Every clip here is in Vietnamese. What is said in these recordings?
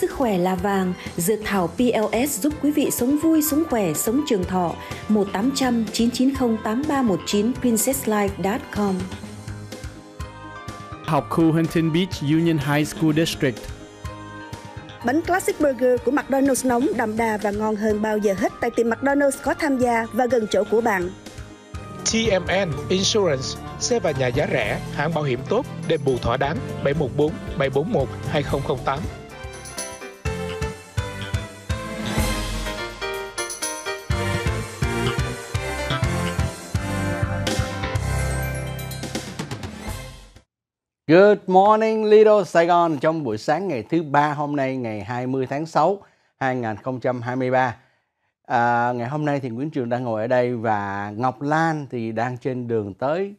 Sức khỏe là vàng, dược thảo PLS giúp quý vị sống vui, sống khỏe, sống trường thọ. 1800 990 8319 princesslife.com Học khu Huntington Beach Union High School District Bánh Classic Burger của McDonald's nóng, đậm đà và ngon hơn bao giờ hết tại tiệm McDonald's có tham gia và gần chỗ của bạn. TMN Insurance, xe và nhà giá rẻ, hãng bảo hiểm tốt, đền bù thỏa đáng 714 741 2008. Good morning Lido Saigon trong buổi sáng ngày thứ ba hôm nay ngày 20 tháng 6 2023. À, ngày hôm nay thì Nguyễn Trường đang ngồi ở đây và Ngọc Lan thì đang trên đường tới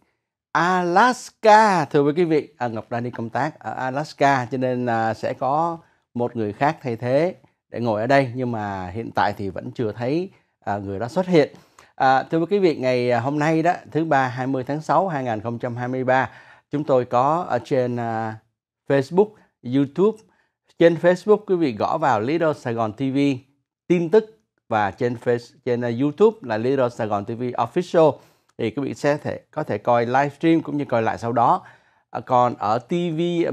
Alaska. Thưa quý vị, à, Ngọc Lan đi công tác ở Alaska cho nên à, sẽ có một người khác thay thế để ngồi ở đây nhưng mà hiện tại thì vẫn chưa thấy à, người đó xuất hiện. À, thưa quý vị, ngày hôm nay đó thứ ba 20 tháng 6 2023 chúng tôi có ở trên uh, Facebook, YouTube. Trên Facebook quý vị gõ vào Little Gòn TV tin tức và trên face trên uh, YouTube là Little Gòn TV Official thì quý vị sẽ thể có thể coi livestream cũng như coi lại sau đó. À, còn ở TV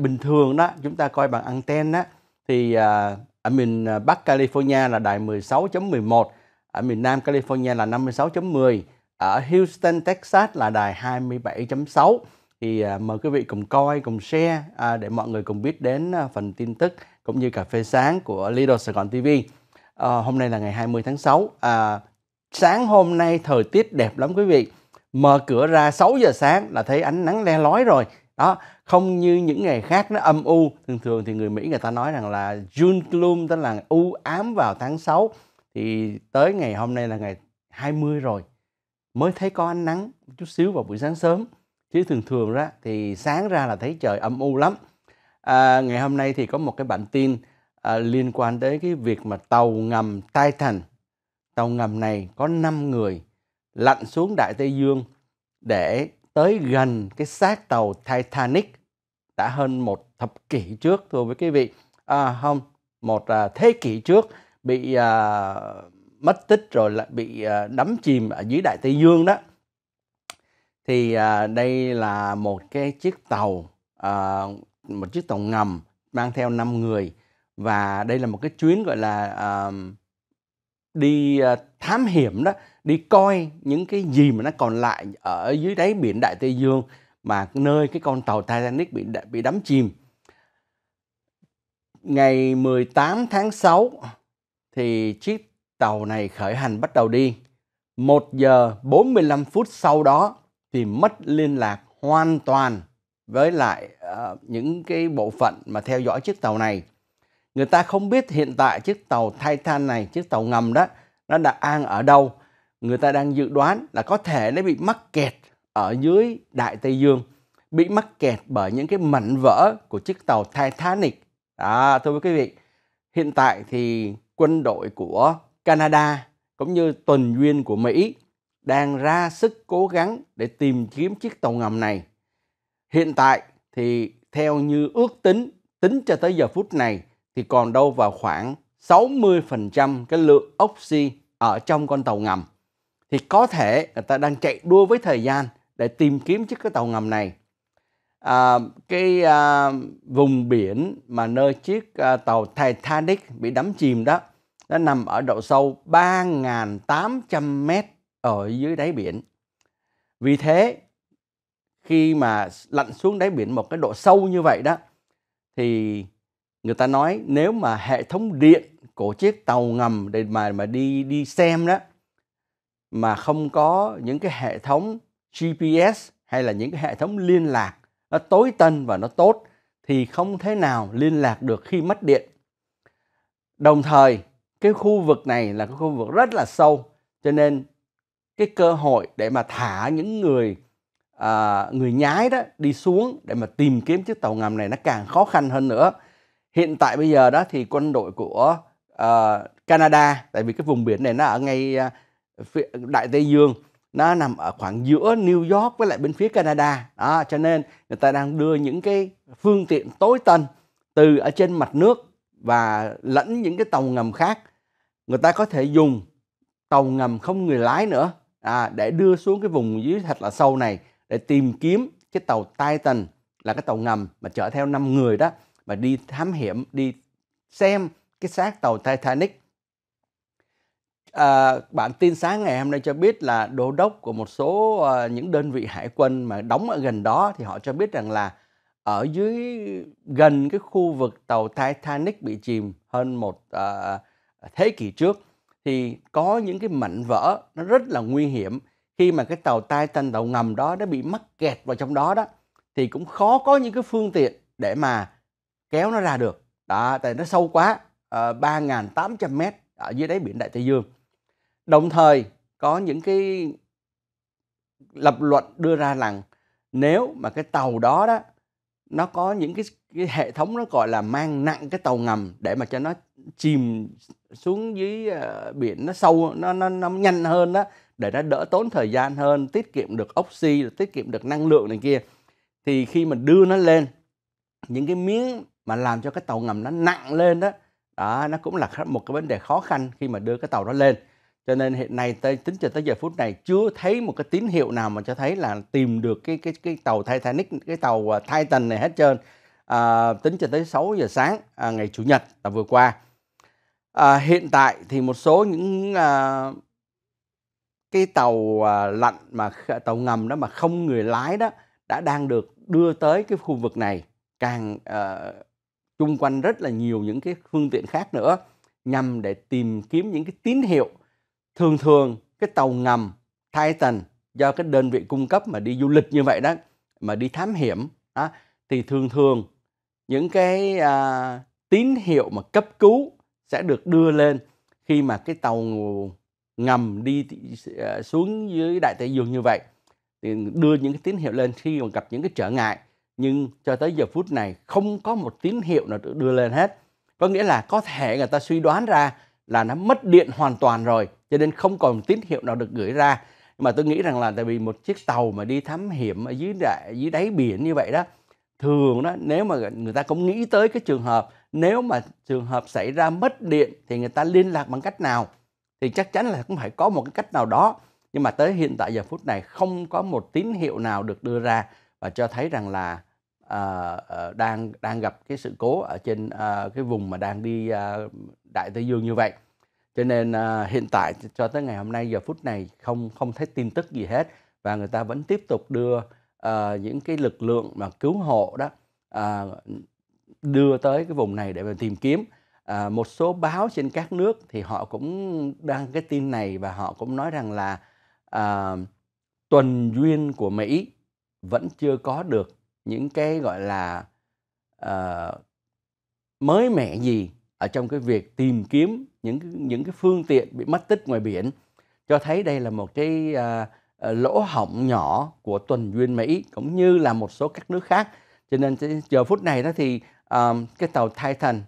bình thường đó chúng ta coi bằng anten đó thì à, ở miền à, Bắc California là đài 16.11, ở miền Nam California là 56.10, ở Houston Texas là đài 27.6 thì à, mời quý vị cùng coi, cùng share à, để mọi người cùng biết đến à, phần tin tức cũng như cà phê sáng của Lido Sài Gòn TV. À, ờ, hôm nay là ngày 20 tháng 6. À, sáng hôm nay thời tiết đẹp lắm quý vị. Mở cửa ra 6 giờ sáng là thấy ánh nắng le lói rồi. Đó, không như những ngày khác nó âm u. Thường thường thì người Mỹ người ta nói rằng là June gloom tức là u ám vào tháng 6 thì tới ngày hôm nay là ngày 20 rồi mới thấy có ánh nắng chút xíu vào buổi sáng sớm chứ thường thường ra thì sáng ra là thấy trời âm u lắm à, ngày hôm nay thì có một cái bản tin à, liên quan tới cái việc mà tàu ngầm Titan tàu ngầm này có 5 người lặn xuống Đại Tây Dương để tới gần cái xác tàu Titanic đã hơn một thập kỷ trước thưa với quý vị à, không một à, thế kỷ trước bị à, mất tích rồi lại bị à, đắm chìm ở dưới Đại Tây Dương đó thì à, đây là một cái chiếc tàu à, một chiếc tàu ngầm mang theo 5 người và đây là một cái chuyến gọi là à, đi à, thám hiểm đó đi coi những cái gì mà nó còn lại ở dưới đáy biển Đại Tây Dương mà nơi cái con tàu Titanic bị bị đắm chìm ngày 18 tháng 6 thì chiếc tàu này khởi hành bắt đầu đi. 1 giờ 45 phút sau đó thì mất liên lạc hoàn toàn với lại uh, những cái bộ phận mà theo dõi chiếc tàu này. Người ta không biết hiện tại chiếc tàu Titan này, chiếc tàu ngầm đó, nó đã an ở đâu. Người ta đang dự đoán là có thể nó bị mắc kẹt ở dưới Đại Tây Dương, bị mắc kẹt bởi những cái mảnh vỡ của chiếc tàu Titanic. À, thưa quý vị, hiện tại thì quân đội của Canada cũng như tuần duyên của Mỹ đang ra sức cố gắng để tìm kiếm chiếc tàu ngầm này. Hiện tại thì theo như ước tính, tính cho tới giờ phút này thì còn đâu vào khoảng 60% cái lượng oxy ở trong con tàu ngầm. Thì có thể người ta đang chạy đua với thời gian để tìm kiếm chiếc cái tàu ngầm này. À, cái à, vùng biển mà nơi chiếc à, tàu Titanic bị đắm chìm đó, nó nằm ở độ sâu 3.800 mét ở dưới đáy biển. Vì thế khi mà lặn xuống đáy biển một cái độ sâu như vậy đó thì người ta nói nếu mà hệ thống điện của chiếc tàu ngầm để mà mà đi đi xem đó mà không có những cái hệ thống GPS hay là những cái hệ thống liên lạc nó tối tân và nó tốt thì không thể nào liên lạc được khi mất điện. Đồng thời, cái khu vực này là cái khu vực rất là sâu cho nên cái cơ hội để mà thả những người à, người nhái đó đi xuống để mà tìm kiếm chiếc tàu ngầm này nó càng khó khăn hơn nữa hiện tại bây giờ đó thì quân đội của à, Canada tại vì cái vùng biển này nó ở ngay à, đại tây dương nó nằm ở khoảng giữa New York với lại bên phía Canada đó, cho nên người ta đang đưa những cái phương tiện tối tân từ ở trên mặt nước và lẫn những cái tàu ngầm khác người ta có thể dùng tàu ngầm không người lái nữa à, để đưa xuống cái vùng dưới thật là sâu này để tìm kiếm cái tàu Titan là cái tàu ngầm mà chở theo 5 người đó mà đi thám hiểm đi xem cái xác tàu Titanic. À, bản tin sáng ngày hôm nay cho biết là đô đốc của một số uh, những đơn vị hải quân mà đóng ở gần đó thì họ cho biết rằng là ở dưới gần cái khu vực tàu Titanic bị chìm hơn một uh, thế kỷ trước thì có những cái mảnh vỡ nó rất là nguy hiểm khi mà cái tàu Titan tàu ngầm đó nó bị mắc kẹt vào trong đó đó thì cũng khó có những cái phương tiện để mà kéo nó ra được đó tại nó sâu quá à, ờ, 3.800 mét ở dưới đáy biển Đại Tây Dương đồng thời có những cái lập luận đưa ra rằng nếu mà cái tàu đó đó nó có những cái, cái hệ thống nó gọi là mang nặng cái tàu ngầm để mà cho nó chìm xuống dưới ờ, biển nó sâu nó nó nó nhanh hơn đó để nó đỡ tốn thời gian hơn tiết kiệm được oxy tiết kiệm được năng lượng này kia thì khi mình đưa nó lên những cái miếng mà làm cho cái tàu ngầm nó nặng lên đó đó nó cũng là một cái vấn đề khó khăn khi mà đưa cái tàu đó lên cho nên hiện nay tới tính cho tới giờ phút này chưa thấy một cái tín hiệu nào mà cho thấy là tìm được cái cái cái tàu Titanic cái tàu ờ, Titan này hết trơn à, tính cho tới 6 giờ sáng à, ngày chủ nhật là vừa qua à, hiện tại thì một số những à, cái tàu à, lặn mà tàu ngầm đó mà không người lái đó đã đang được đưa tới cái khu vực này càng à, ờ, chung quanh rất là nhiều những cái phương tiện khác nữa nhằm để tìm kiếm những cái tín hiệu thường thường cái tàu ngầm Titan do cái đơn vị cung cấp mà đi du lịch như vậy đó mà đi thám hiểm đó, thì thường thường những cái à, tín hiệu mà cấp cứu sẽ được đưa lên khi mà cái tàu ngầm đi ờ, xuống dưới đại tây dương như vậy thì đưa những cái tín hiệu lên khi còn gặp những cái trở ngại nhưng cho tới giờ phút này không có một tín hiệu nào được đưa lên hết có nghĩa là có thể người ta suy đoán ra là nó mất điện hoàn toàn rồi cho nên không còn tín hiệu nào được gửi ra nhưng mà tôi nghĩ rằng là tại vì một chiếc tàu mà đi thám hiểm ở dưới đại dưới đáy biển như vậy đó thường đó nếu mà người ta cũng nghĩ tới cái trường hợp nếu mà trường hợp xảy ra mất điện thì người ta liên lạc bằng cách nào thì chắc chắn là cũng phải có một cái cách nào đó nhưng mà tới hiện tại giờ phút này không có một tín hiệu nào được đưa ra và cho thấy rằng là uh, đang đang gặp cái sự cố ở trên uh, cái vùng mà đang đi uh, đại tây dương như vậy cho nên uh, hiện tại cho tới ngày hôm nay giờ phút này không không thấy tin tức gì hết và người ta vẫn tiếp tục đưa uh, những cái lực lượng mà cứu hộ đó uh, đưa tới cái vùng này để mà tìm kiếm à, một số báo trên các nước thì họ cũng đăng cái tin này và họ cũng nói rằng là à, tuần duyên của Mỹ vẫn chưa có được những cái gọi là à, mới mẻ gì ở trong cái việc tìm kiếm những những cái phương tiện bị mất tích ngoài biển cho thấy đây là một cái à, à lỗ hỏng nhỏ của tuần duyên Mỹ cũng như là một số các nước khác cho nên giờ phút này đó thì um, cái tàu Titan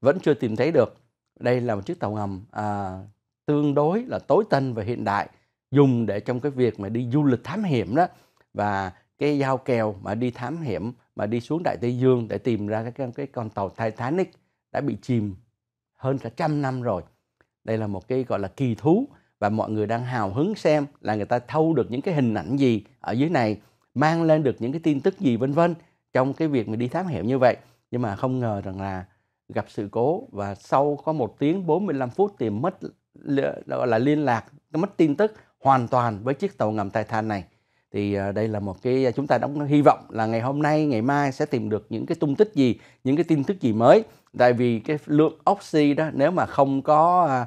vẫn chưa tìm thấy được. Đây là một chiếc tàu ngầm uh, tương đối là tối tân và hiện đại dùng để trong cái việc mà đi du lịch thám hiểm đó và cái giao kèo mà đi thám hiểm mà đi xuống Đại Tây Dương để tìm ra cái cái con tàu Titanic đã bị chìm hơn cả trăm năm rồi. Đây là một cái gọi là kỳ thú và mọi người đang hào hứng xem là người ta thâu được những cái hình ảnh gì ở dưới này, mang lên được những cái tin tức gì vân vân trong cái việc mà đi thám hiểm như vậy nhưng mà không ngờ rằng là gặp sự cố và sau có một tiếng 45 phút thì mất gọi là liên lạc mất tin tức hoàn toàn với chiếc tàu ngầm Titan này thì ờ, đây là một cái ờ, chúng ta đóng hy vọng là ngày hôm nay ngày mai sẽ tìm được những cái tung tích gì những cái tin tức gì mới tại vì cái lượng oxy đó nếu mà không có ờ,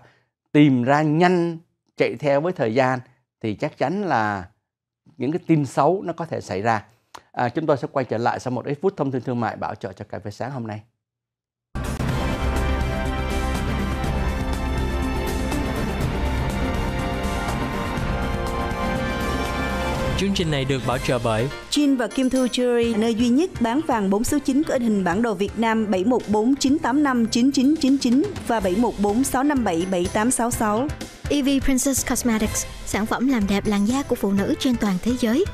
tìm ra nhanh chạy theo với thời gian thì chắc chắn là những cái tin xấu nó có thể xảy ra À, chúng tôi sẽ quay trở lại sau một ít phút thông tin thương mại bảo trợ cho cà phê sáng hôm nay. Chương trình này được bảo trợ bởi Chin và Kim thư Jewelry, nơi duy nhất bán vàng 4 số 9 có hình bản đồ Việt Nam 7149859999 và 7146577866. EV Princess Cosmetics, sản phẩm làm đẹp làn da của phụ nữ trên toàn thế giới –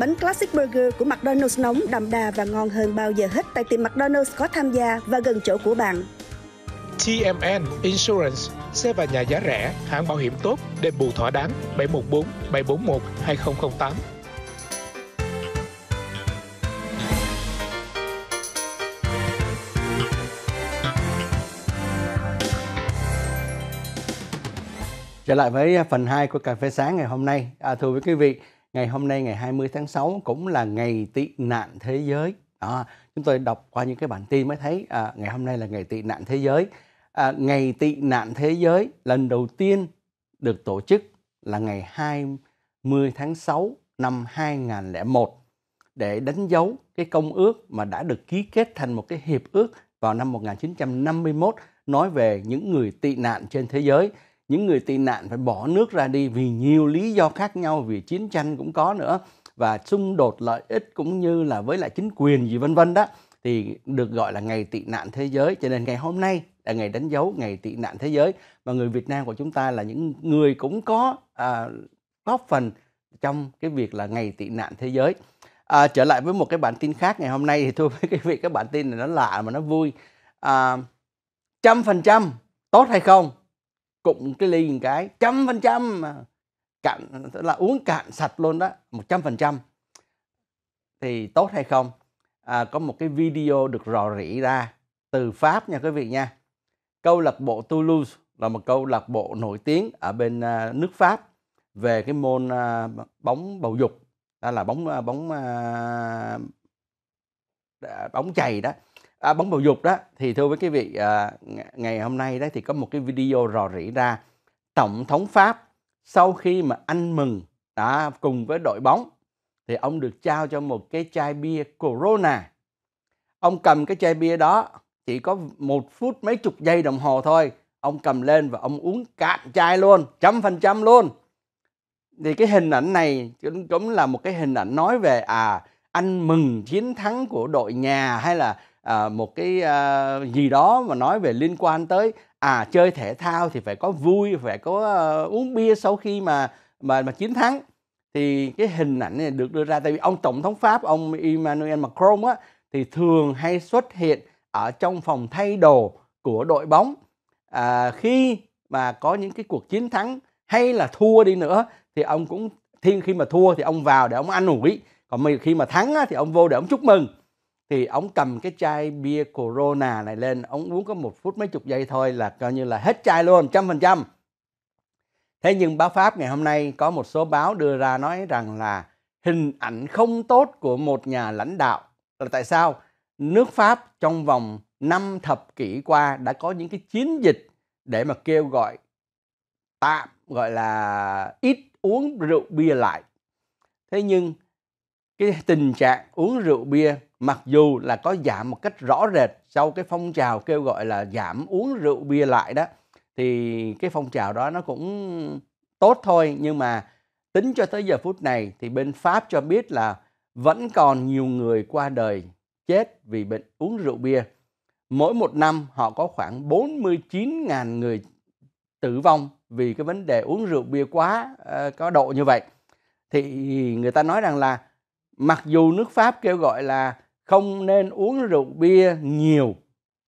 Bánh Classic Burger của McDonald's nóng đậm đà và ngon hơn bao giờ hết tại tiệm McDonald's có tham gia và gần chỗ của bạn. TMN Insurance, xe và nhà giá rẻ, hãng bảo hiểm tốt, đền bù thỏa đáng 714 741 2008. Trở lại với phần 2 của cà phê sáng ngày hôm nay. À, thưa quý vị, ngày hôm nay ngày 20 tháng 6 cũng là ngày tị nạn thế giới. À, chúng tôi đọc qua những cái bản tin mới thấy à, ngày hôm nay là ngày tị nạn thế giới. À, ngày tị nạn thế giới lần đầu tiên được tổ chức là ngày 20 tháng 6 năm 2001 để đánh dấu cái công ước mà đã được ký kết thành một cái hiệp ước vào năm 1951 nói về những người tị nạn trên thế giới những người tị nạn phải bỏ nước ra đi vì nhiều lý do khác nhau vì chiến tranh cũng có nữa và xung đột lợi ích cũng như là với lại chính quyền gì vân vân đó thì được gọi là ngày tị nạn thế giới cho nên ngày hôm nay là ngày đánh dấu ngày tị nạn thế giới mà người Việt Nam của chúng ta là những người cũng có à, góp phần trong cái việc là ngày tị nạn thế giới à, trở lại với một cái bản tin khác ngày hôm nay thì thôi với cái việc các bản tin này nó lạ mà nó vui à, trăm phần trăm tốt hay không cụm cái ly một cái trăm phần trăm cạn là uống cạn sạch luôn đó một trăm phần trăm thì tốt hay không à, có một cái video được rò rỉ ra từ Pháp nha quý vị nha câu lạc bộ Toulouse là một câu lạc bộ nổi tiếng ở bên à, nước Pháp về cái môn à, bóng bầu dục đó là bóng à, bóng à, bóng chày đó à, bấm bầu dục đó thì thưa với quý vị à, ngày hôm nay đó thì có một cái video rò rỉ ra tổng thống pháp sau khi mà anh mừng đã à, cùng với đội bóng thì ông được trao cho một cái chai bia corona ông cầm cái chai bia đó chỉ có một phút mấy chục giây đồng hồ thôi ông cầm lên và ông uống cạn chai luôn trăm phần trăm luôn thì cái hình ảnh này cũng, cũng là một cái hình ảnh nói về à anh mừng chiến thắng của đội nhà hay là à, một cái à, gì đó mà nói về liên quan tới à chơi thể thao thì phải có vui phải có à, uống bia sau khi mà mà mà chiến thắng thì cái hình ảnh này được đưa ra tại vì ông tổng thống pháp ông Emmanuel Macron á thì thường hay xuất hiện ở trong phòng thay đồ của đội bóng à, khi mà có những cái cuộc chiến thắng hay là thua đi nữa thì ông cũng thiên khi mà thua thì ông vào để ông ăn ủi còn khi mà thắng á, thì ông vô để ông chúc mừng thì ông cầm cái chai bia Corona này lên ông uống có một phút mấy chục giây thôi là coi như là hết chai luôn trăm phần trăm thế nhưng báo Pháp ngày hôm nay có một số báo đưa ra nói rằng là hình ảnh không tốt của một nhà lãnh đạo là tại sao nước Pháp trong vòng năm thập kỷ qua đã có những cái chiến dịch để mà kêu gọi tạm gọi là ít uống rượu bia lại thế nhưng cái tình trạng uống rượu bia mặc dù là có giảm một cách rõ rệt sau cái phong trào kêu gọi là giảm uống rượu bia lại đó thì cái phong trào đó nó cũng tốt thôi nhưng mà tính cho tới giờ phút này thì bên Pháp cho biết là vẫn còn nhiều người qua đời chết vì bệnh uống rượu bia. Mỗi một năm họ có khoảng 49.000 người tử vong vì cái vấn đề uống rượu bia quá ờ, có độ như vậy. Thì người ta nói rằng là mặc dù nước Pháp kêu gọi là không nên uống rượu bia nhiều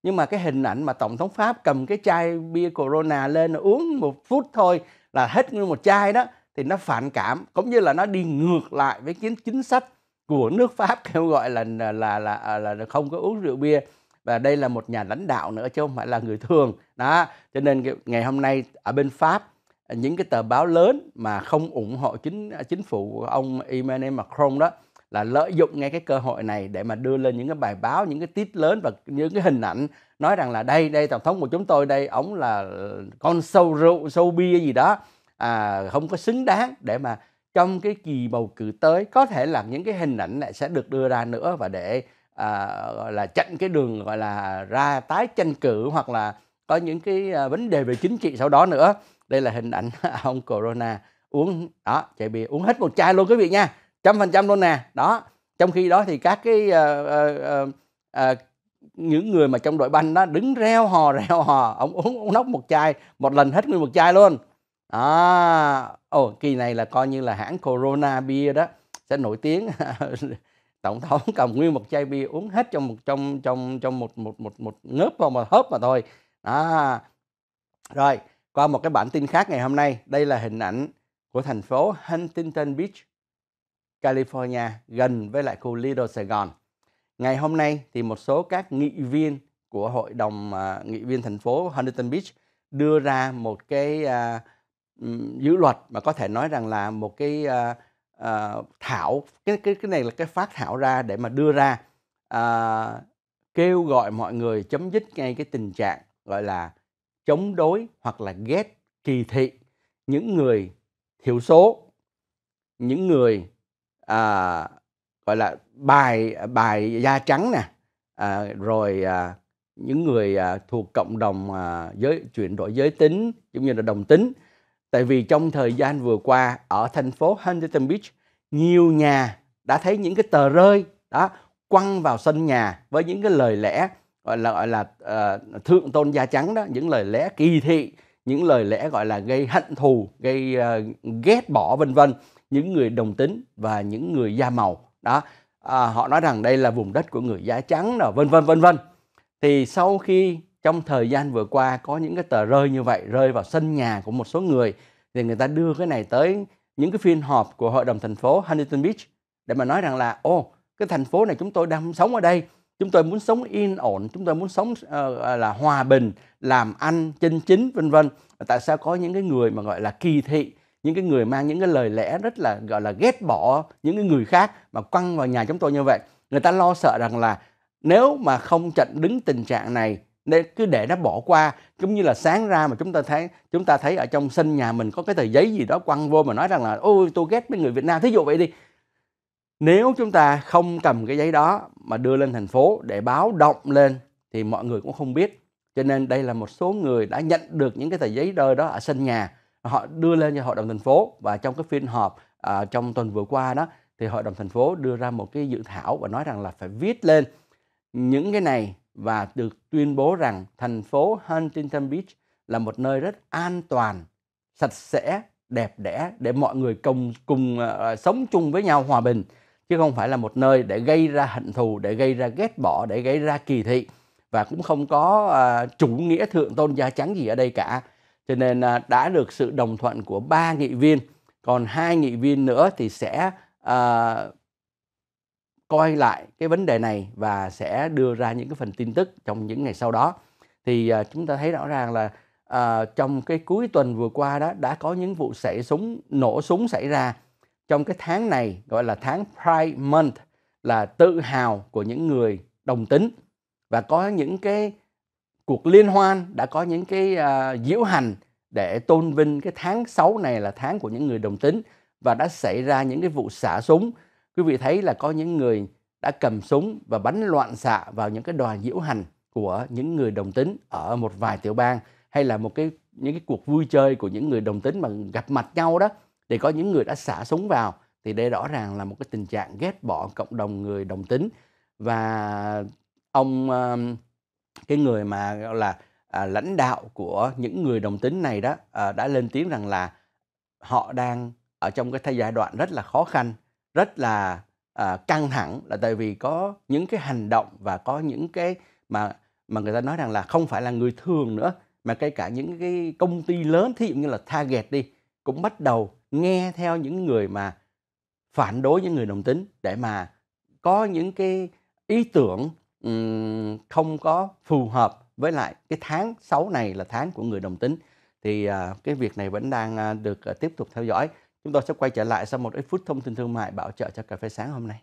nhưng mà cái hình ảnh mà tổng thống pháp cầm cái chai bia corona lên uống một phút thôi là hết nguyên một chai đó thì nó phản cảm cũng như là nó đi ngược lại với chính chính sách của nước pháp kêu gọi là là là là, à, là không có uống rượu bia và đây là một nhà lãnh đạo nữa chứ không phải là người thường đó cho nên ngày hôm nay ở bên pháp à, những cái tờ báo lớn mà không ủng hộ chính à, chính phủ ông Emmanuel Macron đó là lợi dụng ngay cái cơ hội này để mà đưa lên những cái bài báo những cái tít lớn và những cái hình ảnh nói rằng là đây đây tổng thống của chúng tôi đây ông là con sâu rượu sâu bia gì đó à, không có xứng đáng để mà trong cái kỳ bầu cử tới có thể là những cái hình ảnh lại sẽ được đưa ra nữa và để à, gọi là chặn cái đường gọi là ra tái tranh cử hoặc là có những cái à, vấn đề về chính trị sau đó nữa đây là hình ảnh ông corona uống đó chạy bia uống hết một chai luôn quý vị nha trăm phần trăm luôn nè đó trong khi đó thì các cái uh, uh, uh, những người mà trong đội banh đó đứng reo hò reo hò ông uống ông nốc một chai một lần hết nguyên một chai luôn à ồ oh, kỳ này là coi như là hãng corona bia đó sẽ nổi tiếng tổng thống cầm nguyên một chai bia uống hết trong một trong trong trong một một một một ngớp vào mà hớp mà thôi à rồi qua một cái bản tin khác ngày hôm nay đây là hình ảnh của thành phố Huntington Beach California gần với lại khu Little Sài Gòn. Ngày hôm nay thì một số các nghị viên của hội đồng uh, nghị viên thành phố Huntington Beach đưa ra một cái uh, dự luật mà có thể nói rằng là một cái uh, uh, thảo cái cái cái này là cái phát thảo ra để mà đưa ra uh, kêu gọi mọi người chấm dứt ngay cái tình trạng gọi là chống đối hoặc là ghét kỳ thị những người thiểu số những người à, gọi là bài bài da trắng nè à, rồi à, những người à, thuộc cộng đồng à, giới chuyển đổi giới tính giống như là đồng tính tại vì trong thời gian vừa qua ở thành phố Huntington Beach nhiều nhà đã thấy những cái tờ rơi đó quăng vào sân nhà với những cái lời lẽ gọi là gọi là uh, thượng tôn da trắng đó những lời lẽ kỳ thị những lời lẽ gọi là gây hận thù gây uh, ghét bỏ vân vân những người đồng tính và những người da màu đó à, họ nói rằng đây là vùng đất của người da trắng nào vân vân vân vân thì sau khi trong thời gian vừa qua có những cái tờ rơi như vậy rơi vào sân nhà của một số người thì người ta đưa cái này tới những cái phiên họp của hội đồng thành phố Huntington Beach để mà nói rằng là ô cái thành phố này chúng tôi đang sống ở đây chúng tôi muốn sống yên ổn chúng tôi muốn sống uh, là hòa bình làm ăn chân chính vân vân tại sao có những cái người mà gọi là kỳ thị những cái người mang những cái lời lẽ rất là gọi là ghét bỏ những cái người khác mà quăng vào nhà chúng tôi như vậy người ta lo sợ rằng là nếu mà không chặn đứng tình trạng này nên cứ để nó bỏ qua cũng như là sáng ra mà chúng ta thấy chúng ta thấy ở trong sân nhà mình có cái tờ giấy gì đó quăng vô mà nói rằng là ôi tôi ghét mấy người Việt Nam thí dụ vậy đi nếu chúng ta không cầm cái giấy đó mà đưa lên thành phố để báo động lên thì mọi người cũng không biết cho nên đây là một số người đã nhận được những cái tờ giấy rơi đó ở sân nhà họ đưa lên cho hội đồng thành phố và trong cái phiên họp à, trong tuần vừa qua đó thì hội đồng thành phố đưa ra một cái dự thảo và nói rằng là phải viết lên những cái này và được tuyên bố rằng thành phố Huntington Beach là một nơi rất an toàn, sạch sẽ, đẹp đẽ để mọi người cùng cùng uh, sống chung với nhau hòa bình chứ không phải là một nơi để gây ra hận thù, để gây ra ghét bỏ, để gây ra kỳ thị và cũng không có uh, chủ nghĩa thượng tôn da trắng gì ở đây cả cho nên à, đã được sự đồng thuận của ba nghị viên còn hai nghị viên nữa thì sẽ à, coi lại cái vấn đề này và sẽ đưa ra những cái phần tin tức trong những ngày sau đó thì à, chúng ta thấy rõ ràng là à, trong cái cuối tuần vừa qua đó đã có những vụ xảy súng nổ súng xảy ra trong cái tháng này gọi là tháng Pride Month là tự hào của những người đồng tính và có những cái cuộc liên hoan đã có những cái à, diễu hành để tôn vinh cái tháng 6 này là tháng của những người đồng tính và đã xảy ra những cái vụ xả súng. Quý vị thấy là có những người đã cầm súng và bắn loạn xạ vào những cái đoàn diễu hành của những người đồng tính ở một vài tiểu bang hay là một cái những cái cuộc vui chơi của những người đồng tính mà gặp mặt nhau đó thì có những người đã xả súng vào thì đây rõ ràng là một cái tình trạng ghét bỏ cộng đồng người đồng tính và ông uh, cái người mà gọi là à, lãnh đạo của những người đồng tính này đó à, đã lên tiếng rằng là họ đang ở trong cái thời giai đoạn rất là khó khăn rất là à, căng thẳng là tại vì có những cái hành động và có những cái mà mà người ta nói rằng là không phải là người thường nữa mà kể cả những cái công ty lớn thí dụ như là Target đi cũng bắt đầu nghe theo những người mà phản đối những người đồng tính để mà có những cái ý tưởng không có phù hợp với lại cái tháng 6 này là tháng của người đồng tính thì à, cái việc này vẫn đang à, được à, tiếp tục theo dõi. Chúng tôi sẽ quay trở lại sau một ít phút thông tin thương mại bảo trợ cho cà phê sáng hôm nay.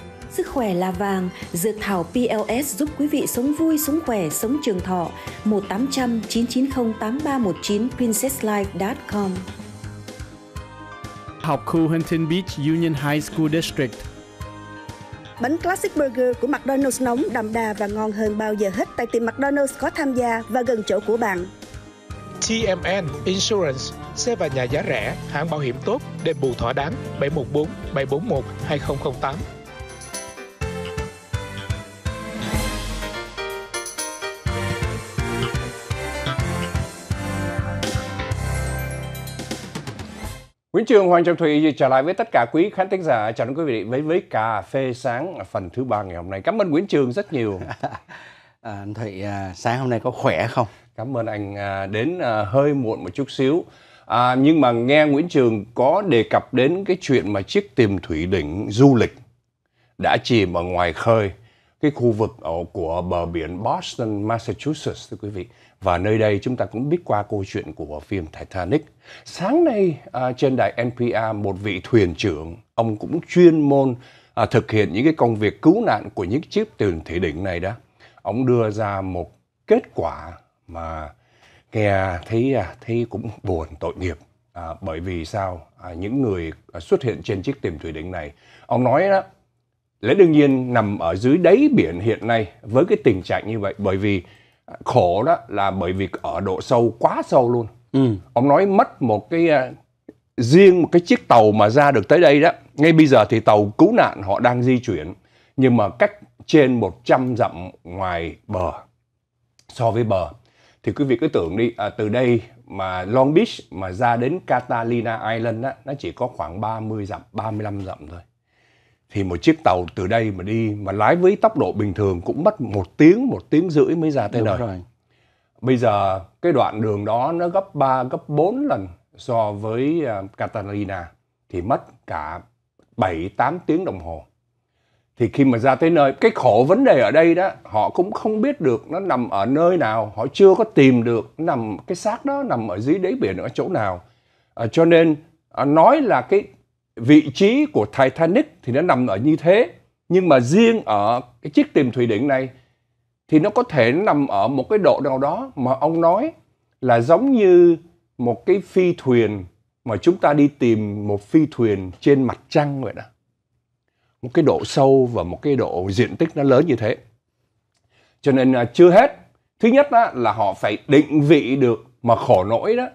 Sức khỏe là vàng, dược thảo PLS giúp quý vị sống vui, sống khỏe, sống trường thọ. 1800 990 8319 princesslife.com Học khu Huntington Beach Union High School District Bánh Classic Burger của McDonald's nóng, đậm đà và ngon hơn bao giờ hết tại tiệm McDonald's có tham gia và gần chỗ của bạn. TMN Insurance, xe và nhà giá rẻ, hãng bảo hiểm tốt, đền bù thỏa đáng 714 741 2008. Nguyễn Trường Hoàng Trọng Thủy trở lại với tất cả quý khán thính giả. Chào đón quý vị với với cà phê sáng phần thứ ba ngày hôm nay. Cảm ơn Nguyễn Trường rất nhiều. à, anh Thủy à, sáng hôm nay có khỏe không? Cảm ơn anh à, đến à, hơi muộn một chút xíu. À, nhưng mà nghe Nguyễn Trường có đề cập đến cái chuyện mà chiếc tìm thủy đỉnh du lịch đã chìm ở ngoài khơi cái khu vực ở của bờ biển Boston, Massachusetts thưa quý vị. Và nơi đây chúng ta cũng biết qua câu chuyện của phim Titanic. Sáng nay à, trên đài NPR một vị thuyền trưởng, ông cũng chuyên môn à, thực hiện những cái công việc cứu nạn của những chiếc thuyền thủy đỉnh này đó. Ông đưa ra một kết quả mà nghe thấy à, thấy cũng buồn tội nghiệp à, bởi vì sao à, những người à, xuất hiện trên chiếc tìm thủy đỉnh này ông nói đó lẽ đương nhiên nằm ở dưới đáy biển hiện nay với cái tình trạng như vậy bởi vì khổ đó là bởi vì ở độ sâu quá sâu luôn ừ. ông nói mất một cái uh, riêng một cái chiếc tàu mà ra được tới đây đó ngay bây giờ thì tàu cứu nạn họ đang di chuyển nhưng mà cách trên 100 dặm ngoài bờ so với bờ thì quý vị cứ tưởng đi à, từ đây mà Long Beach mà ra đến Catalina Island á, nó chỉ có khoảng 30 dặm 35 dặm thôi thì một chiếc tàu từ đây mà đi mà lái với tốc độ bình thường cũng mất một tiếng một tiếng rưỡi mới ra tới nơi bây giờ cái đoạn đường đó nó gấp 3, gấp 4 lần so với uh, à, Catalina thì mất cả 7 8 tiếng đồng hồ. Thì khi mà ra tới nơi, cái khổ vấn đề ở đây đó, họ cũng không biết được nó nằm ở nơi nào, họ chưa có tìm được nằm cái xác đó nằm ở dưới đáy biển ở chỗ nào. À, cho nên à, nói là cái vị trí của Titanic thì nó nằm ở như thế nhưng mà riêng ở cái chiếc tìm thủy điện này thì nó có thể nằm ở một cái độ nào đó mà ông nói là giống như một cái phi thuyền mà chúng ta đi tìm một phi thuyền trên mặt trăng vậy đó một cái độ sâu và một cái độ diện tích nó lớn như thế cho nên là chưa hết thứ nhất đó là họ phải định vị được mà khổ nỗi đó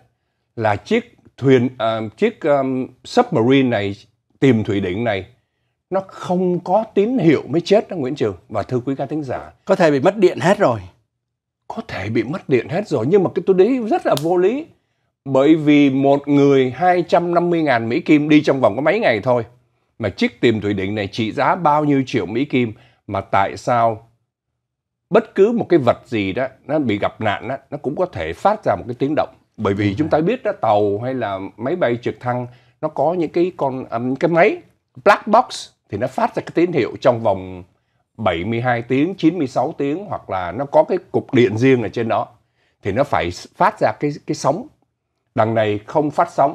là chiếc thuyền à, chiếc um, submarine này tìm thủy đỉnh này nó không có tín hiệu mới chết đó Nguyễn Trường và thưa quý khán thính giả có thể bị mất điện hết rồi có thể bị mất điện hết rồi nhưng mà cái tôi đấy rất là vô lý bởi vì một người 250.000 Mỹ Kim đi trong vòng có mấy ngày thôi mà chiếc tìm thủy đỉnh này trị giá bao nhiêu triệu Mỹ Kim mà tại sao bất cứ một cái vật gì đó nó bị gặp nạn đó, nó cũng có thể phát ra một cái tiếng động bởi vì chúng ta biết đó tàu hay là máy bay trực thăng nó có những cái con um, cái máy black box thì nó phát ra cái tín hiệu trong vòng 72 tiếng, 96 tiếng hoặc là nó có cái cục điện riêng ở trên đó thì nó phải phát ra cái cái sóng. Đằng này không phát sóng.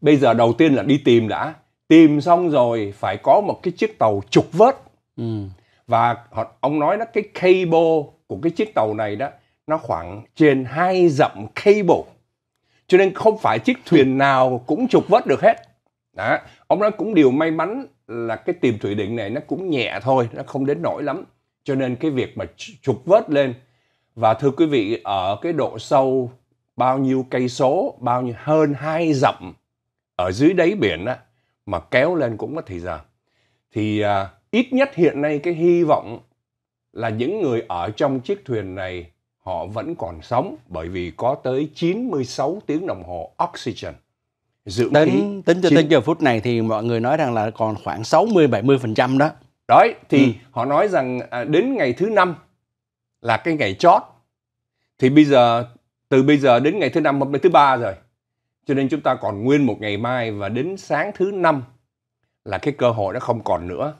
Bây giờ đầu tiên là đi tìm đã, tìm xong rồi phải có một cái chiếc tàu trục vớt. Ừ. Và ông nói đó cái cable của cái chiếc tàu này đó nó khoảng trên hai dặm cable cho nên không phải chiếc thuyền nào cũng trục vớt được hết đó ông nói cũng điều may mắn là cái tìm thủy điện này nó cũng nhẹ thôi nó không đến nổi lắm cho nên cái việc mà trục vớt lên và thưa quý vị ở cái độ sâu bao nhiêu cây số bao nhiêu hơn hai dặm ở dưới đáy biển á mà kéo lên cũng mất thời gian thì à, ít nhất hiện nay cái hy vọng là những người ở trong chiếc thuyền này họ vẫn còn sống bởi vì có tới 96 tiếng đồng hồ oxygen dưỡng tính, khí. Tính cho 9... tới giờ phút này thì mọi người nói rằng là còn khoảng 60-70% đó. Đấy, thì ừ. họ nói rằng à, đến ngày thứ năm là cái ngày chót. Thì bây giờ, từ bây giờ đến ngày thứ năm hôm nay thứ ba rồi. Cho nên chúng ta còn nguyên một ngày mai và đến sáng thứ năm là cái cơ hội nó không còn nữa.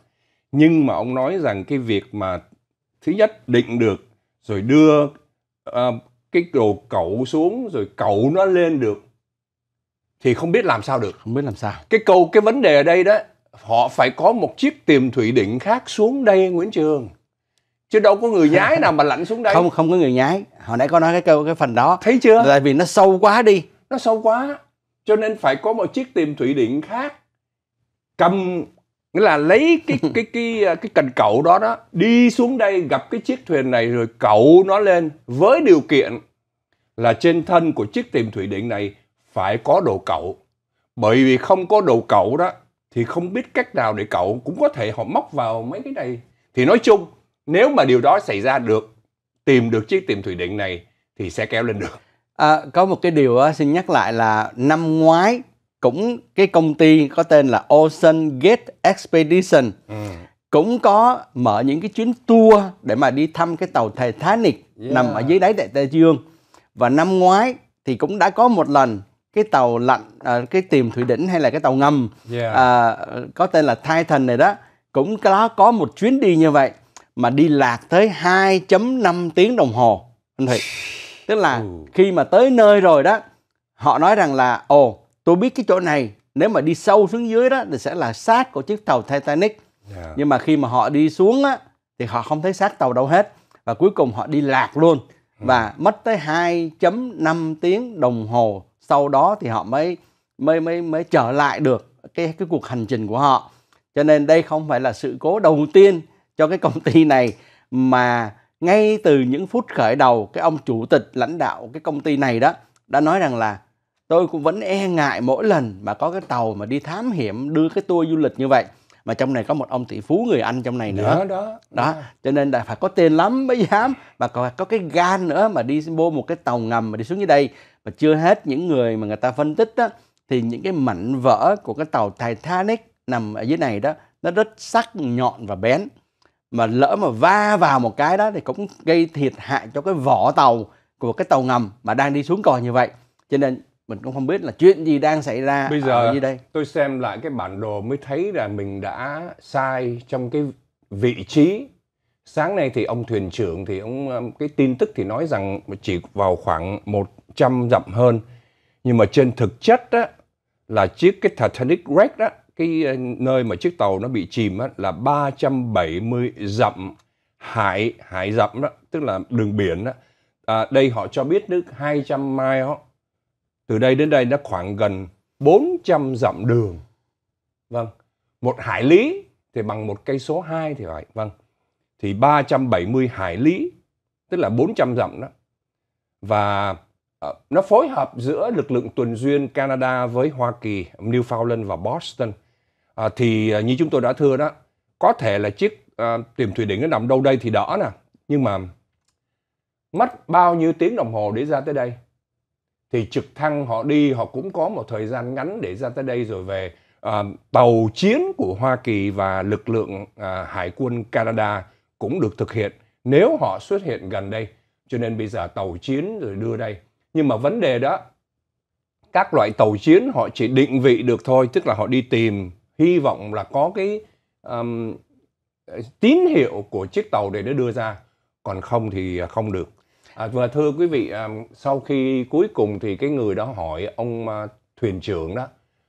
Nhưng mà ông nói rằng cái việc mà thứ nhất định được rồi đưa à, cái đồ cậu xuống rồi cậu nó lên được thì không biết làm sao được không biết làm sao cái câu cái vấn đề ở đây đó họ phải có một chiếc tìm thủy định khác xuống đây nguyễn trường chứ đâu có người nhái nào mà lạnh xuống đây không không có người nhái hồi nãy có nói cái câu cái phần đó thấy chưa tại vì nó sâu quá đi nó sâu quá cho nên phải có một chiếc tìm thủy điện khác cầm nghĩa là lấy cái cái cái ờ, cái cần cẩu đó đó đi xuống đây gặp cái chiếc thuyền này rồi cẩu nó lên với điều kiện là trên thân của chiếc tìm thủy điện này phải có đồ cẩu bởi vì không có đồ cẩu đó thì không biết cách nào để cậu cũng có thể họ móc vào mấy cái này thì nói chung nếu mà điều đó xảy ra được tìm được chiếc tìm thủy điện này thì sẽ kéo lên được à, có một cái điều xin nhắc lại là năm ngoái cũng cái công ty có tên là Ocean Gate Expedition ừ. cũng có mở những cái chuyến tour để mà đi thăm cái tàu Titanic yeah. nằm ở dưới đáy đại Tây Dương và năm ngoái thì cũng đã có một lần cái tàu lặn à, cái tìm thủy đỉnh hay là cái tàu ngầm yeah. à, có tên là Titan này đó cũng có có một chuyến đi như vậy mà đi lạc tới 2.5 tiếng đồng hồ anh Thụy tức là khi mà tới nơi rồi đó họ nói rằng là ồ tôi biết cái chỗ này nếu mà đi sâu xuống dưới đó thì sẽ là xác của chiếc tàu Titanic yeah. Dạ. nhưng mà khi mà họ đi xuống á thì họ không thấy xác tàu đâu hết và cuối cùng họ đi lạc luôn ừ. và ừ. mất tới 2.5 tiếng đồng hồ sau đó thì họ mới mới mới mới trở lại được cái cái cuộc hành trình của họ cho nên đây không phải là sự cố đầu tiên cho cái công ty này mà ngay từ những phút khởi đầu cái ông chủ tịch lãnh đạo cái công ty này đó đã nói rằng là tôi cũng vẫn e ngại mỗi lần mà có cái tàu mà đi thám hiểm đưa cái tour du lịch như vậy mà trong này có một ông tỷ phú người anh trong này nữa đó đó, đó. cho nên là phải có tiền lắm mới dám và còn có cái gan nữa mà đi mua một cái tàu ngầm mà đi xuống dưới đây mà chưa hết những người mà người ta phân tích đó thì những cái mảnh vỡ của cái tàu Titanic nằm ở dưới này đó nó rất sắc nhọn và bén mà lỡ mà va vào một cái đó thì cũng gây thiệt hại cho cái vỏ tàu của cái tàu ngầm mà đang đi xuống cò như vậy cho nên mình cũng không biết là chuyện gì đang xảy ra bây giờ ở như đây tôi xem lại cái bản đồ mới thấy là mình đã sai trong cái vị trí sáng nay thì ông thuyền trưởng thì ông um, cái tin tức thì nói rằng chỉ vào khoảng 100 dặm hơn nhưng mà trên thực chất đó, là chiếc cái Titanic wreck đó cái ờ, nơi mà chiếc tàu nó bị chìm đó, là 370 dặm hải hải dặm đó tức là đường biển đó à, đây họ cho biết nước 200 mile từ đây đến đây nó khoảng gần 400 dặm đường. Vâng, một hải lý thì bằng một cây số 2 thì phải. Vâng, thì 370 hải lý, tức là 400 dặm đó. Và ờ, nó phối hợp giữa lực lượng tuần duyên Canada với Hoa Kỳ, Newfoundland và Boston. À, thì ờ, như chúng tôi đã thưa đó, có thể là chiếc à, ờ, tìm thủy điện nó nằm đâu đây thì đỏ nè. Nhưng mà mất bao nhiêu tiếng đồng hồ để ra tới đây thì trực thăng họ đi họ cũng có một thời gian ngắn để ra tới đây rồi về à, tàu chiến của Hoa Kỳ và lực lượng à, hải quân Canada cũng được thực hiện nếu họ xuất hiện gần đây cho nên bây giờ tàu chiến rồi đưa đây nhưng mà vấn đề đó các loại tàu chiến họ chỉ định vị được thôi tức là họ đi tìm hy vọng là có cái um, tín hiệu của chiếc tàu để nó đưa ra còn không thì không được À, và thưa quý vị, à, sau khi cuối cùng thì cái người đó hỏi ông à, thuyền trưởng đó,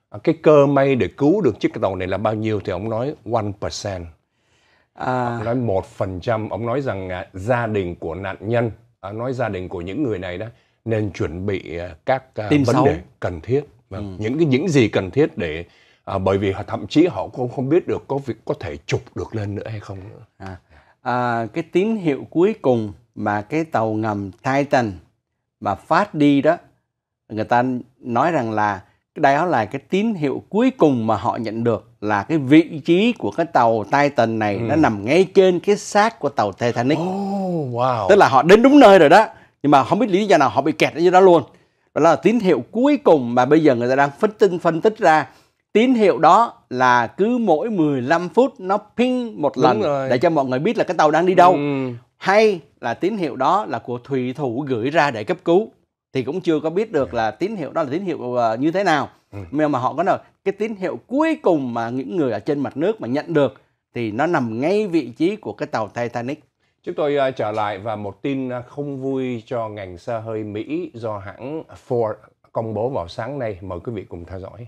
à, cái cơ may để cứu được chiếc tàu này là bao nhiêu thì ông nói one percent. À... Ông nói một phần trăm. Ông nói rằng à, gia đình của nạn nhân, à, nói gia đình của những người này đó nên chuẩn bị à, các à, vấn xấu. đề cần thiết, vâng. ừ. những cái những gì cần thiết để à, bởi vì thậm chí họ cũng không biết được có việc có thể trục được lên nữa hay không nữa. À, à, cái tín hiệu cuối cùng mà cái tàu ngầm Titan mà phát đi đó người ta nói rằng là cái đó là cái tín hiệu cuối cùng mà họ nhận được là cái vị trí của cái tàu Titan này ừ. nó nằm ngay trên cái xác của tàu Titanic. Oh, wow. Tức là họ đến đúng nơi rồi đó, nhưng mà không biết lý do nào họ bị kẹt ở dưới đó luôn. Đó là tín hiệu cuối cùng mà bây giờ người ta đang phân tích phân tích ra. Tín hiệu đó là cứ mỗi 15 phút nó ping một lần để cho mọi người biết là cái tàu đang đi đâu. Ừ. Hay là tín hiệu đó là của thủy thủ gửi ra để cấp cứu thì cũng chưa có biết được là tín hiệu đó là tín hiệu ờ, như thế nào nhưng ừ. mà họ có nói cái tín hiệu cuối cùng mà những người ở trên mặt nước mà nhận được thì nó nằm ngay vị trí của cái tàu Titanic Chúng tôi uh, trở lại và một tin ờ, không vui cho ngành xe hơi Mỹ do hãng Ford công bố vào sáng nay. Mời quý vị cùng theo dõi.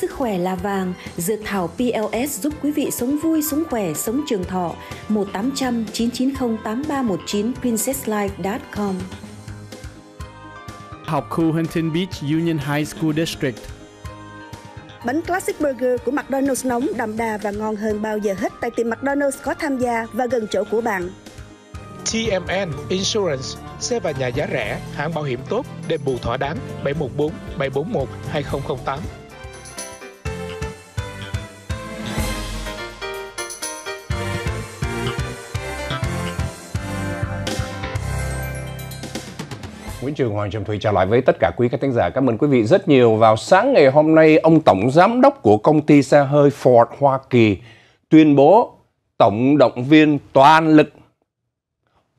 Sức khỏe là vàng, dược thảo PLS giúp quý vị sống vui, sống khỏe, sống trường thọ. 1800 990 8319 princesslife.com Học khu Huntington Beach Union High School District Bánh Classic Burger của McDonald's nóng, đậm đà và ngon hơn bao giờ hết tại tiệm McDonald's có tham gia và gần chỗ của bạn. TMN Insurance, xe và nhà giá rẻ, hãng bảo hiểm tốt, đền bù thỏa đáng 714 741 2008. Nguyễn Trường Hoàng Trầm Thủy trả lại với tất cả quý khán giả. Cảm ơn quý vị rất nhiều. Vào sáng ngày hôm nay, ông Tổng Giám đốc của công ty xe hơi Ford Hoa Kỳ tuyên bố tổng động viên toàn lực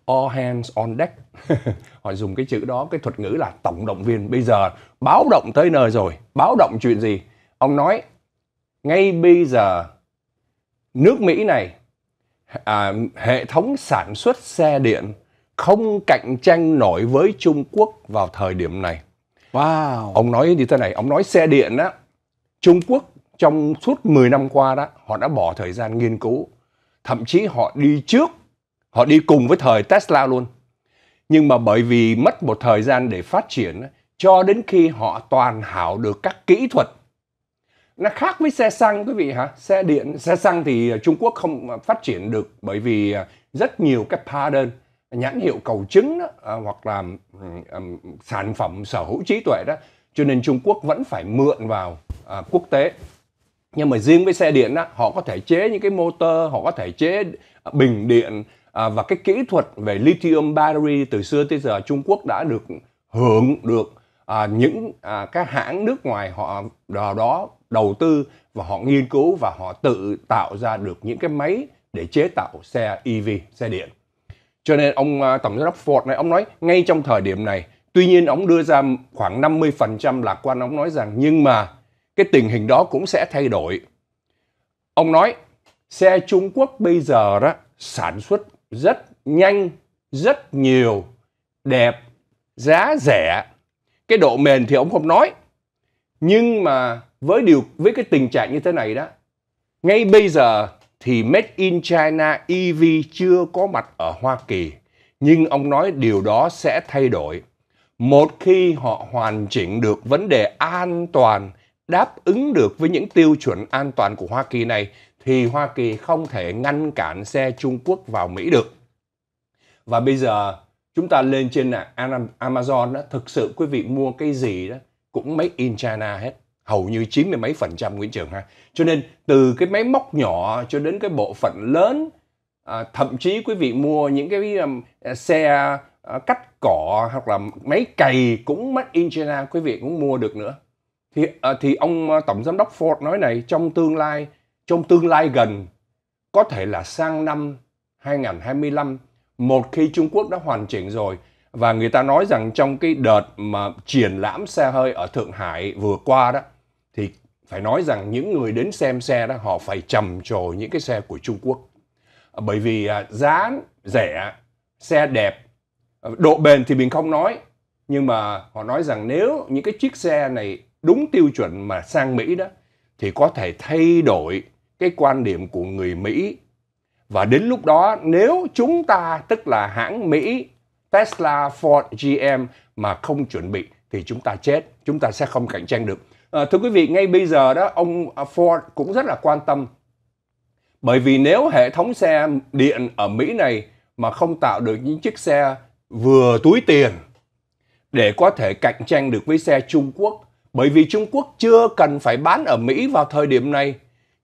all hands on deck. Họ dùng cái chữ đó, cái thuật ngữ là tổng động viên. Bây giờ báo động tới nơi rồi. Báo động chuyện gì? Ông nói ngay bây giờ nước Mỹ này à, hệ thống sản xuất xe điện không cạnh tranh nổi với Trung Quốc vào thời điểm này. Wow. Ông nói như thế này, ông nói xe điện đó, Trung Quốc trong suốt 10 năm qua đó, họ đã bỏ thời gian nghiên cứu. Thậm chí họ đi trước, họ đi cùng với thời Tesla luôn. Nhưng mà bởi vì mất một thời gian để phát triển, cho đến khi họ toàn hảo được các kỹ thuật nó khác với xe xăng quý vị hả xe điện xe xăng thì trung quốc không phát triển được bởi vì à, rất nhiều cái đơn nhãn hiệu cầu chứng đó, à, hoặc là um, sản phẩm sở hữu trí tuệ đó cho nên Trung Quốc vẫn phải mượn vào à, quốc tế nhưng mà riêng với xe điện đó họ có thể chế những cái motor họ có thể chế bình điện à, và cái kỹ thuật về lithium battery từ xưa tới giờ Trung Quốc đã được hưởng được à, những à, các hãng nước ngoài họ đó, đó đầu tư và họ nghiên cứu và họ tự tạo ra được những cái máy để chế tạo xe EV, xe điện. Cho nên ông à, tổng giám đốc Ford này ông nói ngay trong thời điểm này, tuy nhiên ông đưa ra khoảng 50% lạc quan ông nói rằng nhưng mà cái tình hình đó cũng sẽ thay đổi. Ông nói xe Trung Quốc bây giờ đó sản xuất rất nhanh, rất nhiều, đẹp, giá rẻ. Cái độ mềm thì ông không nói. Nhưng mà với điều với cái tình trạng như thế này đó, ngay bây giờ thì Made in China EV chưa có mặt ở Hoa Kỳ, nhưng ông nói điều đó sẽ thay đổi. Một khi họ hoàn chỉnh được vấn đề an toàn, đáp ứng được với những tiêu chuẩn an toàn của Hoa Kỳ này, thì Hoa Kỳ không thể ngăn cản xe Trung Quốc vào Mỹ được. Và bây giờ chúng ta lên trên Amazon thực sự quý vị mua cái gì đó cũng made in China hết hầu như chiếm mấy phần trăm Nguyễn Trường ha. Cho nên từ cái máy móc nhỏ cho đến cái bộ phận lớn, à, thậm chí quý vị mua những cái um, xe uh, cắt cỏ hoặc là máy cày cũng mất in China quý vị cũng mua được nữa. Thì à, thì ông à, tổng giám đốc Ford nói này trong tương lai trong tương lai gần có thể là sang năm 2025 một khi Trung Quốc đã hoàn chỉnh rồi và người ta nói rằng trong cái đợt mà triển lãm xe hơi ở Thượng Hải vừa qua đó phải nói rằng những người đến xem xe đó họ phải trầm trồ những cái xe của Trung Quốc bởi vì à, giá rẻ xe đẹp độ bền thì mình không nói nhưng mà họ nói rằng nếu những cái chiếc xe này đúng tiêu chuẩn mà sang Mỹ đó thì có thể thay đổi cái quan điểm của người Mỹ và đến lúc đó nếu chúng ta tức là hãng Mỹ Tesla, Ford, GM mà không chuẩn bị thì chúng ta chết, chúng ta sẽ không cạnh tranh được. À, thưa quý vị, ngay bây giờ đó ông Ford cũng rất là quan tâm. Bởi vì nếu hệ thống xe điện ở Mỹ này mà không tạo được những chiếc xe vừa túi tiền để có thể cạnh tranh được với xe Trung Quốc, bởi vì Trung Quốc chưa cần phải bán ở Mỹ vào thời điểm này.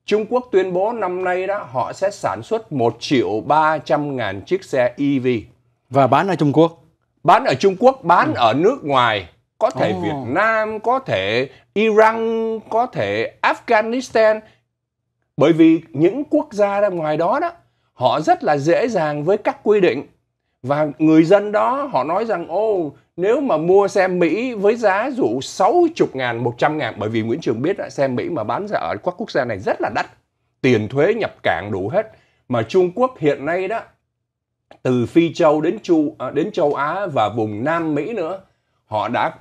Trung Quốc tuyên bố năm nay đó họ sẽ sản xuất 1 triệu 300 ngàn chiếc xe EV. Và bán ở Trung Quốc? Bán ở Trung Quốc, bán ừ. ở nước ngoài có thể oh. Việt Nam, có thể Iran, có thể Afghanistan. Bởi vì những quốc gia ra ngoài đó đó, họ rất là dễ dàng với các quy định. Và người dân đó họ nói rằng ô nếu mà mua xe Mỹ với giá dụ 60 ngàn, 100 ngàn bởi vì Nguyễn Trường biết là xe Mỹ mà bán ra ở các quốc gia này rất là đắt. Tiền thuế nhập cảng đủ hết. Mà Trung Quốc hiện nay đó từ Phi Châu đến Chu à, đến châu Á và vùng Nam Mỹ nữa họ đã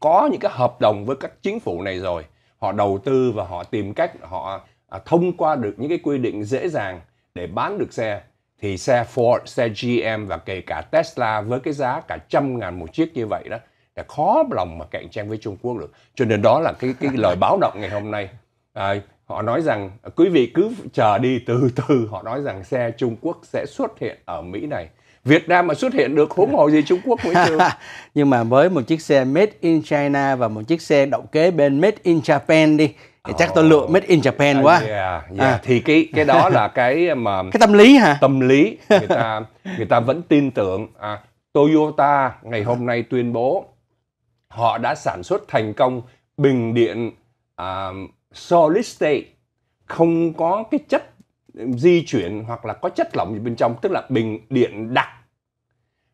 có những cái hợp đồng với các chính phủ này rồi họ đầu tư và họ tìm cách họ à, thông qua được những cái quy định dễ dàng để bán được xe thì xe Ford, xe GM và kể cả Tesla với cái giá cả trăm ngàn một chiếc như vậy đó là khó lòng mà cạnh tranh với Trung Quốc được. Cho nên đó là cái cái lời báo động ngày hôm nay. À, họ nói rằng à, quý vị cứ chờ đi từ từ họ nói rằng xe Trung Quốc sẽ xuất hiện ở Mỹ này Việt Nam mà xuất hiện được huống hồ gì Trung Quốc mới chưa nhưng mà với một chiếc xe made in China và một chiếc xe động kế bên made in Japan đi thì chắc tôi lựa made in Japan quá. Yeah, yeah. À. Thì cái cái đó là cái mà cái tâm lý hả? Tâm lý người ta người ta vẫn tin tưởng. À, Toyota ngày hôm nay tuyên bố họ đã sản xuất thành công bình điện à, solid state không có cái chất di chuyển hoặc là có chất lỏng gì bên trong tức là bình điện đặc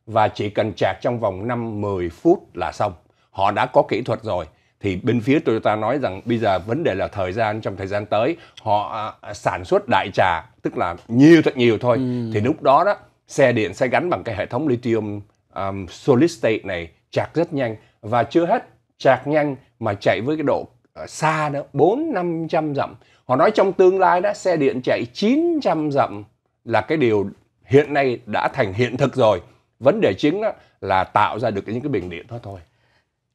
và chỉ cần chạc trong vòng 5-10 phút là xong. Họ đã có kỹ thuật rồi. Thì bên phía Toyota nói rằng bây giờ vấn đề là thời gian trong thời gian tới họ à, à, sản xuất đại trà tức là nhiều thật nhiều thôi. Ừ. Thì lúc đó đó xe điện sẽ gắn bằng cái hệ thống lithium um, solid state này chạc rất nhanh và chưa hết chạc nhanh mà chạy với cái độ à, xa đó 4 500 dặm. Họ nói trong tương lai đó xe điện chạy 900 dặm là cái điều hiện nay đã thành hiện thực rồi vấn đề chính đó là tạo ra được những cái bình điện đó thôi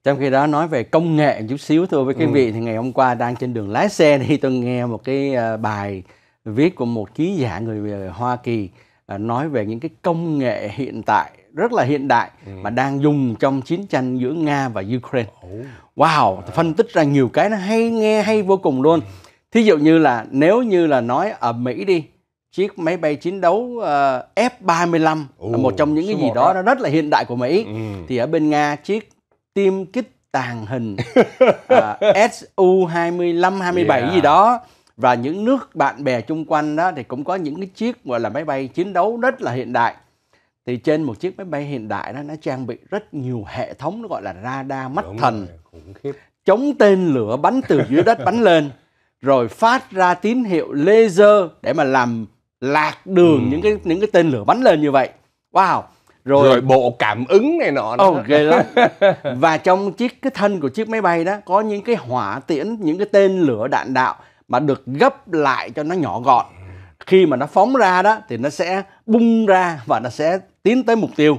trong khi đó nói về công nghệ chút xíu thôi với quý ừ. vị thì ngày hôm qua đang trên đường lái xe thì tôi nghe một cái ờ, bài viết của một ký giả người ờ, Hoa Kỳ ờ, nói về những cái công nghệ hiện tại rất là hiện đại ừ. mà đang dùng trong chiến tranh giữa Nga và Ukraine. Wow, à. phân tích ra nhiều cái nó hay nghe hay vô cùng luôn. Ừ. Thí dụ như là nếu như là nói ở Mỹ đi chiếc máy bay chiến đấu uh, ờ, F-35 Ồ, một trong những cái gì đó nó rất là hiện đại của Mỹ ừ. thì ở bên Nga chiếc tiêm kích tàng hình uh, Su 25 27 yeah. gì đó và những nước bạn bè chung quanh đó thì cũng có những cái chiếc gọi là máy bay chiến đấu rất là hiện đại thì trên một chiếc máy bay hiện đại đó nó trang bị rất nhiều hệ thống nó gọi là radar mắt Đúng thần rồi, chống tên lửa bắn từ dưới đất bắn lên rồi phát ra tín hiệu laser để mà làm lạc đường ừ. những cái những cái tên lửa bắn lên như vậy wow rồi, rồi bộ cảm ứng này nọ nữa. Oh, ghê lắm và trong chiếc cái thân của chiếc máy bay đó có những cái hỏa tiễn những cái tên lửa đạn đạo mà được gấp lại cho nó nhỏ gọn khi mà nó phóng ra đó thì nó sẽ bung ra và nó sẽ tiến tới mục tiêu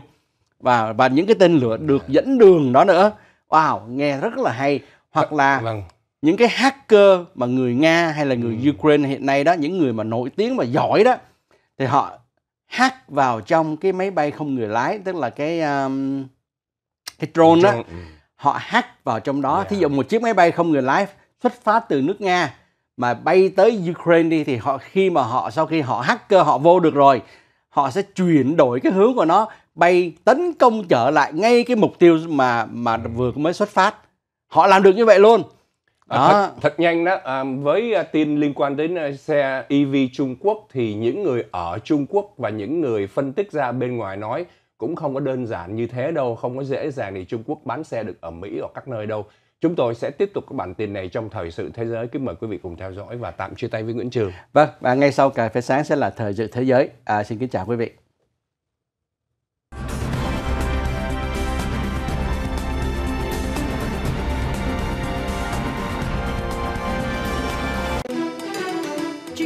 và và những cái tên lửa được dẫn đường đó nữa wow nghe rất là hay hoặc là vâng những cái hacker mà người nga hay là người ừ. ukraine hiện nay đó những người mà nổi tiếng và giỏi đó thì họ hack vào trong cái máy bay không người lái tức là cái um, cái drone đó ừ. họ hack vào trong đó dạ. thí dụ một chiếc máy bay không người lái xuất phát từ nước nga mà bay tới ukraine đi thì họ khi mà họ sau khi họ hacker họ vô được rồi họ sẽ chuyển đổi cái hướng của nó bay tấn công trở lại ngay cái mục tiêu mà mà vừa mới xuất phát họ làm được như vậy luôn À, thật, thật nhanh đó à, với à, tin liên quan đến à, xe EV Trung Quốc thì những người ở Trung Quốc và những người phân tích ra bên ngoài nói cũng không có đơn giản như thế đâu không có dễ dàng để Trung Quốc bán xe được ở Mỹ hoặc các nơi đâu chúng tôi sẽ tiếp tục các bản tin này trong thời sự thế giới kính mời quý vị cùng theo dõi và tạm chia tay với Nguyễn Trường vâng và ngay sau cà phê sáng sẽ là thời sự thế giới à, xin kính chào quý vị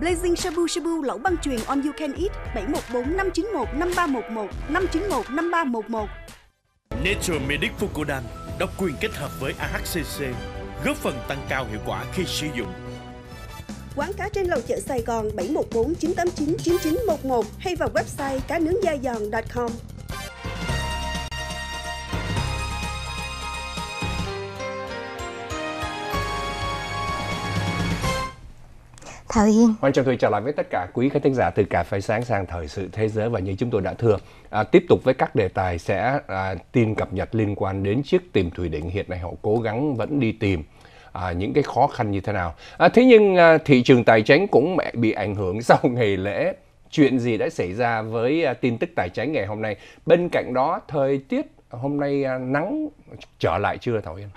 Blazing Shabu Shabu lẩu băng truyền on you can eat 714 591 5311 591 5311. Nature Medic Fucodan độc quyền kết hợp với AHCC góp phần tăng cao hiệu quả khi sử dụng. Quán cá trên lầu chợ Sài Gòn 714 989 9911 hay vào website cá nướng da giòn.com. Thảo Hiên. Hoàng Trọng Thùy trở lại với tất cả quý khán thính giả từ cả Phê Sáng sang Thời sự Thế giới và như chúng tôi đã thưa, à, tiếp tục với các đề tài sẽ à, tin cập nhật liên quan đến chiếc tìm thủy Định hiện nay họ cố gắng vẫn đi tìm à, những cái khó khăn như thế nào. À, thế nhưng à, thị trường tài chính cũng bị ảnh hưởng sau ngày lễ. Chuyện gì đã xảy ra với à, tin tức tài chính ngày hôm nay? Bên cạnh đó, thời tiết hôm nay à, nắng trở lại chưa Thảo yên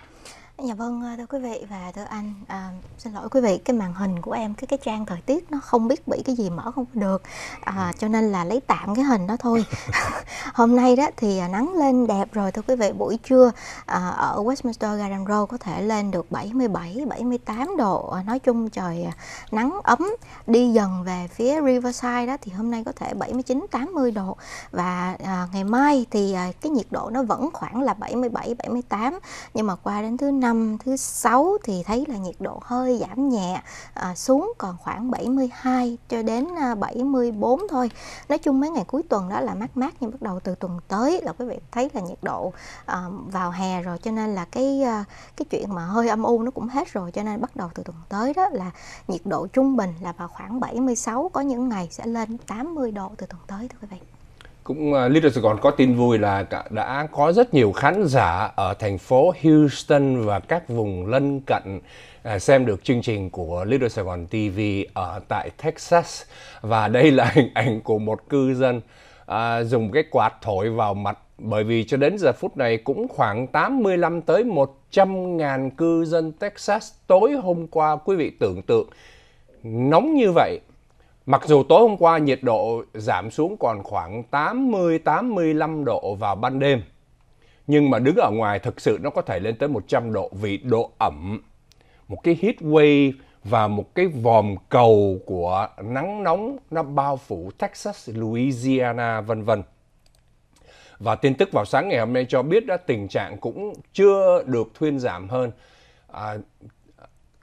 Dạ vâng, à, thưa quý vị và thưa anh, à, xin lỗi quý vị, cái màn hình của em cái cái trang thời tiết nó không biết bị cái gì mở không được, à, cho nên là lấy tạm cái hình đó thôi. Hôm nay đó thì à, nắng lên đẹp rồi thưa quý vị, buổi trưa à, ở Westminster Garden Road có thể lên được 77, 78 độ, à, nói chung trời à, nắng ấm, đi dần về phía Riverside đó thì hôm nay có thể 79, 80 độ và à, ngày mai thì à, cái nhiệt độ nó vẫn khoảng là 77, 78 nhưng mà qua đến thứ năm năm thứ sáu thì thấy là nhiệt độ hơi giảm nhẹ à, xuống còn khoảng 72 cho đến 74 à, thôi. Nói chung mấy ngày cuối tuần đó là mát mát nhưng bắt đầu từ tuần tới là quý vị thấy là nhiệt độ à, vào hè rồi cho nên là cái à, cái chuyện mà hơi âm u nó cũng hết rồi cho nên bắt đầu từ tuần tới đó là nhiệt độ trung bình là vào khoảng 76 có những ngày sẽ lên 80 độ từ tuần tới thưa quý vị cũng uh, Little Sài Gòn có tin vui là đã có rất nhiều khán giả ở thành phố Houston và các vùng lân cận ờ, xem được chương trình của Little Sài Gòn TV ở tại Texas và đây là hình ảnh của một cư dân uh, dùng cái quạt thổi vào mặt bởi vì cho đến giờ phút này cũng khoảng 85 tới 100 ngàn cư dân Texas tối hôm qua quý vị tưởng tượng nóng như vậy Mặc dù tối hôm qua nhiệt độ giảm xuống còn khoảng 80-85 độ vào ban đêm, nhưng mà đứng ở ngoài thực sự nó có thể lên tới 100 độ vì độ ẩm. Một cái heat wave và một cái vòm cầu của nắng nóng nó bao phủ Texas, Louisiana vân vân. Và tin tức vào sáng ngày hôm nay cho biết đã tình trạng cũng chưa được thuyên giảm hơn. À,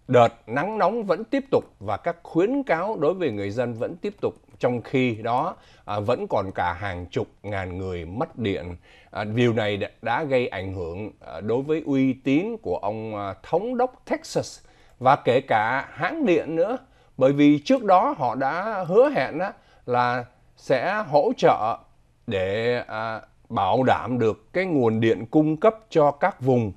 đợt nắng nóng vẫn tiếp tục và các khuyến cáo đối với người dân vẫn tiếp tục trong khi đó à, vẫn còn cả hàng chục ngàn người mất điện. À, điều này đã, đã gây ảnh hưởng à, đối với uy tín của ông à, thống đốc Texas và kể cả hãng điện nữa bởi vì trước đó họ đã hứa hẹn á, là sẽ hỗ trợ để à, bảo đảm được cái nguồn điện cung cấp cho các vùng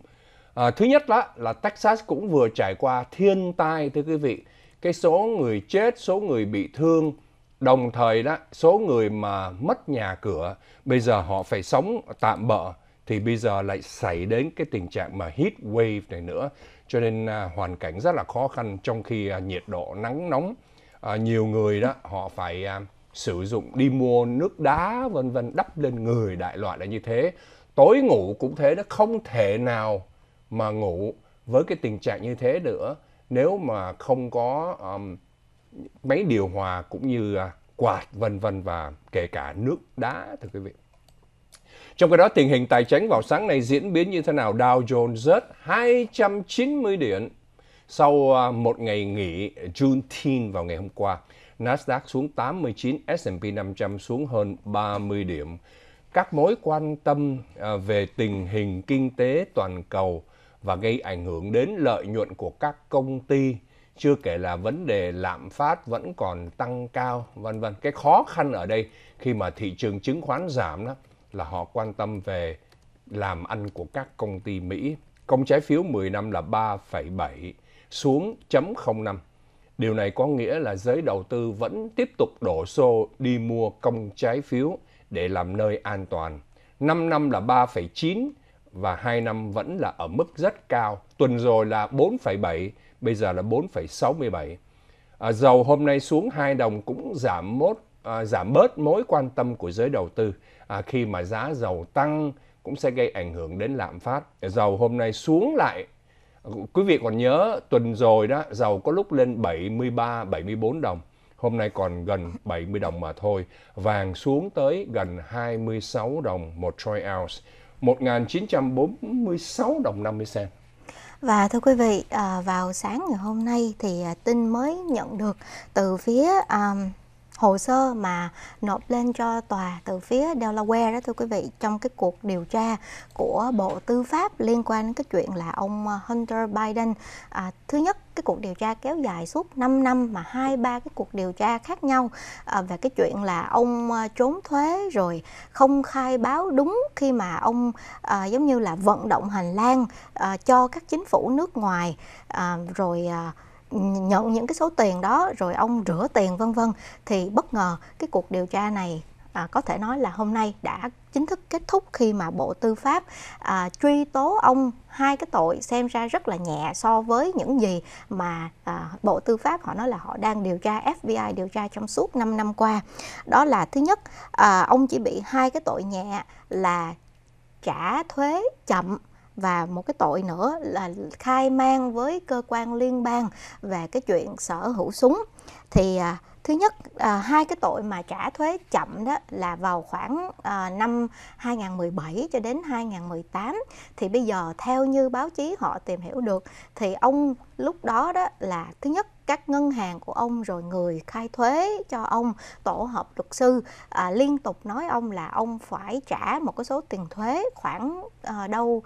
À, thứ nhất đó là Texas cũng vừa trải qua thiên tai thưa quý vị. Cái số người chết, số người bị thương, đồng thời đó số người mà mất nhà cửa, bây giờ họ phải sống tạm bợ thì bây giờ lại xảy đến cái tình trạng mà heat wave này nữa. Cho nên à, hoàn cảnh rất là khó khăn trong khi à, nhiệt độ nắng nóng. À, nhiều người đó họ phải à, sử dụng đi mua nước đá vân vân đắp lên người đại loại là như thế. Tối ngủ cũng thế đó không thể nào mà ngủ với cái tình trạng như thế nữa nếu mà không có um, máy điều hòa cũng như uh, quạt vân vân và kể cả nước đá thưa quý vị. Trong cái đó tình hình tài chính vào sáng nay diễn biến như thế nào? Dow Jones rớt 290 điểm sau uh, một ngày nghỉ Juneteenth vào ngày hôm qua. Nasdaq xuống 89, S&P 500 xuống hơn 30 điểm. Các mối quan tâm uh, về tình hình kinh tế toàn cầu và gây ảnh hưởng đến lợi nhuận của các công ty chưa kể là vấn đề lạm phát vẫn còn tăng cao vân vân cái khó khăn ở đây khi mà thị trường chứng khoán giảm đó là họ quan tâm về làm ăn của các công ty Mỹ công trái phiếu 10 năm là 3,7 xuống 05 điều này có nghĩa là giới đầu tư vẫn tiếp tục đổ xô đi mua công trái phiếu để làm nơi an toàn 5 năm là 3,9 và 2 năm vẫn là ở mức rất cao. Tuần rồi là 4,7, bây giờ là 4,67. À, dầu hôm nay xuống 2 đồng cũng giảm mốt à, giảm bớt mối quan tâm của giới đầu tư à, khi mà giá dầu tăng cũng sẽ gây ảnh hưởng đến lạm phát. Dầu hôm nay xuống lại quý vị còn nhớ tuần rồi đó dầu có lúc lên 73 74 đồng hôm nay còn gần 70 đồng mà thôi. Vàng xuống tới gần 26 đồng một troy ounce. 1.946 đồng 50 cent. Và thưa quý vị, à, vào sáng ngày hôm nay thì à, tin mới nhận được từ phía à, hồ sơ mà nộp lên cho tòa từ phía Delaware đó thưa quý vị trong cái cuộc điều tra của Bộ Tư pháp liên quan đến cái chuyện là ông ờ, Hunter Biden à, thứ nhất cái cuộc điều tra kéo dài suốt 5 năm mà hai ba cái cuộc điều tra khác nhau à, về cái chuyện là ông ờ, trốn thuế rồi không khai báo đúng khi mà ông à, giống như là vận động hành lang à, cho các chính phủ nước ngoài à, rồi à, nhận những cái số tiền đó rồi ông rửa tiền vân vân thì bất ngờ cái cuộc điều tra này à, có thể nói là hôm nay đã chính thức kết thúc khi mà Bộ Tư pháp à, truy tố ông hai cái tội xem ra rất là nhẹ so với những gì mà à, Bộ Tư pháp họ nói là họ đang điều tra FBI điều tra trong suốt 5 năm qua. Đó là thứ nhất à, ông chỉ bị hai cái tội nhẹ là trả thuế chậm và một cái tội nữa là khai mang với cơ quan liên bang về cái chuyện sở hữu súng thì à, thứ nhất à, hai cái tội mà trả thuế chậm đó là vào khoảng à, năm 2017 cho đến 2018 thì bây giờ theo như báo chí họ tìm hiểu được thì ông lúc đó đó là thứ nhất các ngân hàng của ông rồi người khai thuế cho ông tổ hợp luật sư à, liên tục nói ông là ông phải trả một cái số tiền thuế khoảng à, đâu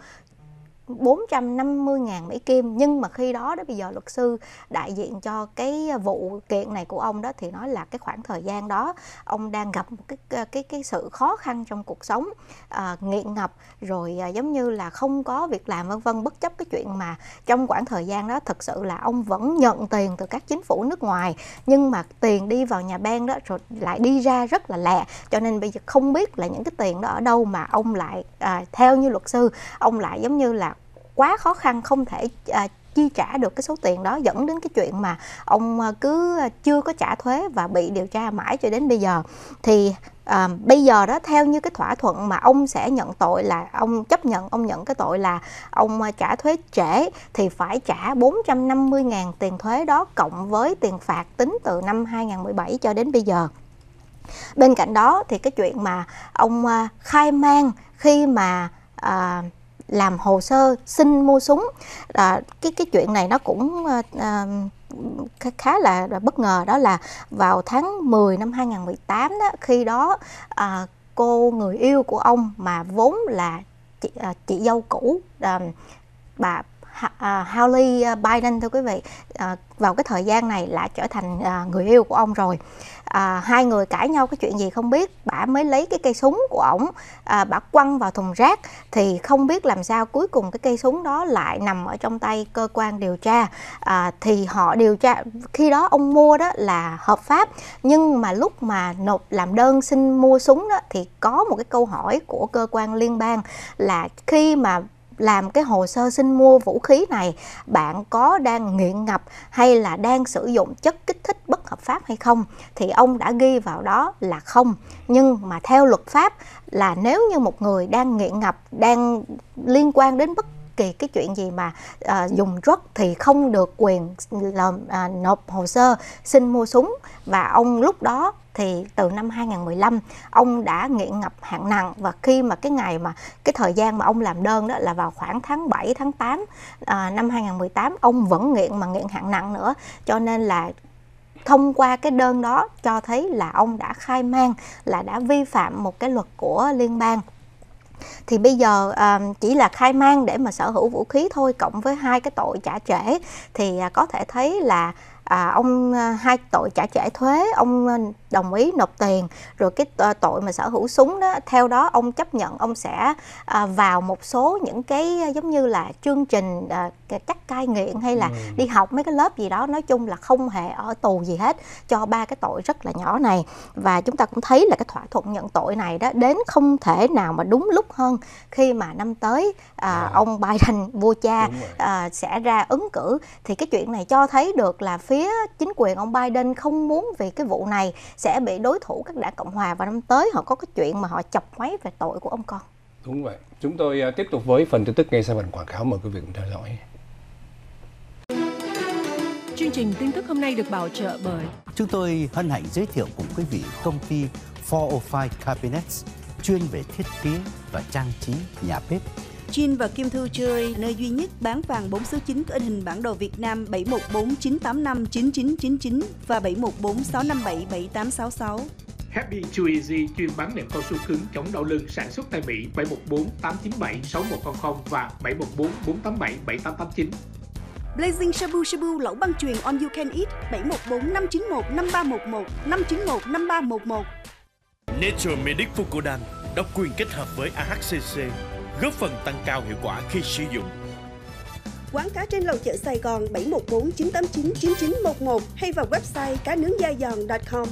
450.000 Mỹ Kim nhưng mà khi đó đó bây giờ luật sư đại diện cho cái vụ kiện này của ông đó thì nói là cái khoảng thời gian đó ông đang gặp một cái cái cái sự khó khăn trong cuộc sống à, nghiện ngập rồi à, giống như là không có việc làm vân vân bất chấp cái chuyện mà trong khoảng thời gian đó thực sự là ông vẫn nhận tiền từ các chính phủ nước ngoài nhưng mà tiền đi vào nhà bang đó rồi lại đi ra rất là lẹ cho nên bây giờ không biết là những cái tiền đó ở đâu mà ông lại à, theo như luật sư ông lại giống như là quá khó khăn không thể à, chi trả được cái số tiền đó dẫn đến cái chuyện mà ông à, cứ chưa có trả thuế và bị điều tra mãi cho đến bây giờ thì à, bây giờ đó theo như cái thỏa thuận mà ông sẽ nhận tội là ông chấp nhận ông nhận cái tội là ông à, trả thuế trễ thì phải trả 450.000 tiền thuế đó cộng với tiền phạt tính từ năm 2017 cho đến bây giờ. Bên cạnh đó thì cái chuyện mà ông à, khai mang khi mà à, làm hồ sơ xin mua súng à, cái cái chuyện này nó cũng à, khá là bất ngờ đó là vào tháng 10 năm 2018 đó khi đó à, cô người yêu của ông mà vốn là chị, à, chị dâu cũ à, bà Haley Biden thưa quý vị à, vào cái thời gian này là trở thành à, người yêu của ông rồi à, hai người cãi nhau cái chuyện gì không biết bà mới lấy cái cây súng của ổng à, bà quăng vào thùng rác thì không biết làm sao cuối cùng cái cây súng đó lại nằm ở trong tay cơ quan điều tra à, thì họ điều tra khi đó ông mua đó là hợp pháp nhưng mà lúc mà nộp làm đơn xin mua súng đó thì có một cái câu hỏi của cơ quan liên bang là khi mà làm cái hồ sơ xin mua vũ khí này bạn có đang nghiện ngập hay là đang sử dụng chất kích thích bất hợp pháp hay không thì ông đã ghi vào đó là không nhưng mà theo luật pháp là nếu như một người đang nghiện ngập đang liên quan đến bất kỳ cái chuyện gì mà à, dùng drug thì không được quyền là, à, nộp hồ sơ xin mua súng và ông lúc đó thì từ năm 2015 ông đã nghiện ngập hạng nặng và khi mà cái ngày mà cái thời gian mà ông làm đơn đó là vào khoảng tháng 7 tháng 8 à, năm 2018 ông vẫn nghiện mà nghiện hạng nặng nữa cho nên là thông qua cái đơn đó cho thấy là ông đã khai man là đã vi phạm một cái luật của liên bang thì bây giờ um, chỉ là khai mang để mà sở hữu vũ khí thôi cộng với hai cái tội trả trễ thì uh, có thể thấy là À, ông à, hai tội trả trễ thuế ông đồng ý nộp tiền rồi cái ờ, tội mà sở hữu súng đó theo đó ông chấp nhận ông sẽ à, vào một số những cái ờ, giống như là chương trình à, cắt cai nghiện hay là ừ. đi học mấy cái lớp gì đó nói chung là không hề ở tù gì hết cho ba cái tội rất là nhỏ này và chúng ta cũng thấy là cái thỏa thuận nhận tội này đó đến không thể nào mà đúng lúc hơn khi mà năm tới à, à. ông Biden vua cha à, sẽ ra ứng cử thì cái chuyện này cho thấy được là phía chính quyền ông Biden không muốn vì cái vụ này sẽ bị đối thủ các đảng cộng hòa vào năm tới họ có cái chuyện mà họ chọc máy về tội của ông con đúng vậy chúng tôi à, tiếp tục với phần tin tức ngay sau phần quảng cáo mời quý vị cùng theo dõi chương trình tin tức hôm nay được bảo trợ bởi chúng tôi hân hạnh giới thiệu cùng quý vị công ty 405 Cabinets chuyên về thiết kế và trang trí nhà bếp Jin và Kim Thư chơi nơi duy nhất bán vàng 4 số 9 có in hình bản đồ Việt Nam 7149859999 và 7146577866. Happy Too Easy chuyên bán nệm cao su cứng chống đau lưng sản xuất tại Mỹ 714 897 6100 và 714 487 7889. Blazing Shabu Shabu lẩu băng truyền on you can eat 714 591 5311 591 5311. Nature Medic Fukudan độc quyền kết hợp với AHCC góp phần tăng cao hiệu quả khi sử dụng. Quán cá trên lầu chợ Sài Gòn 714 989 9911 hay vào website cá nướng da giòn.com.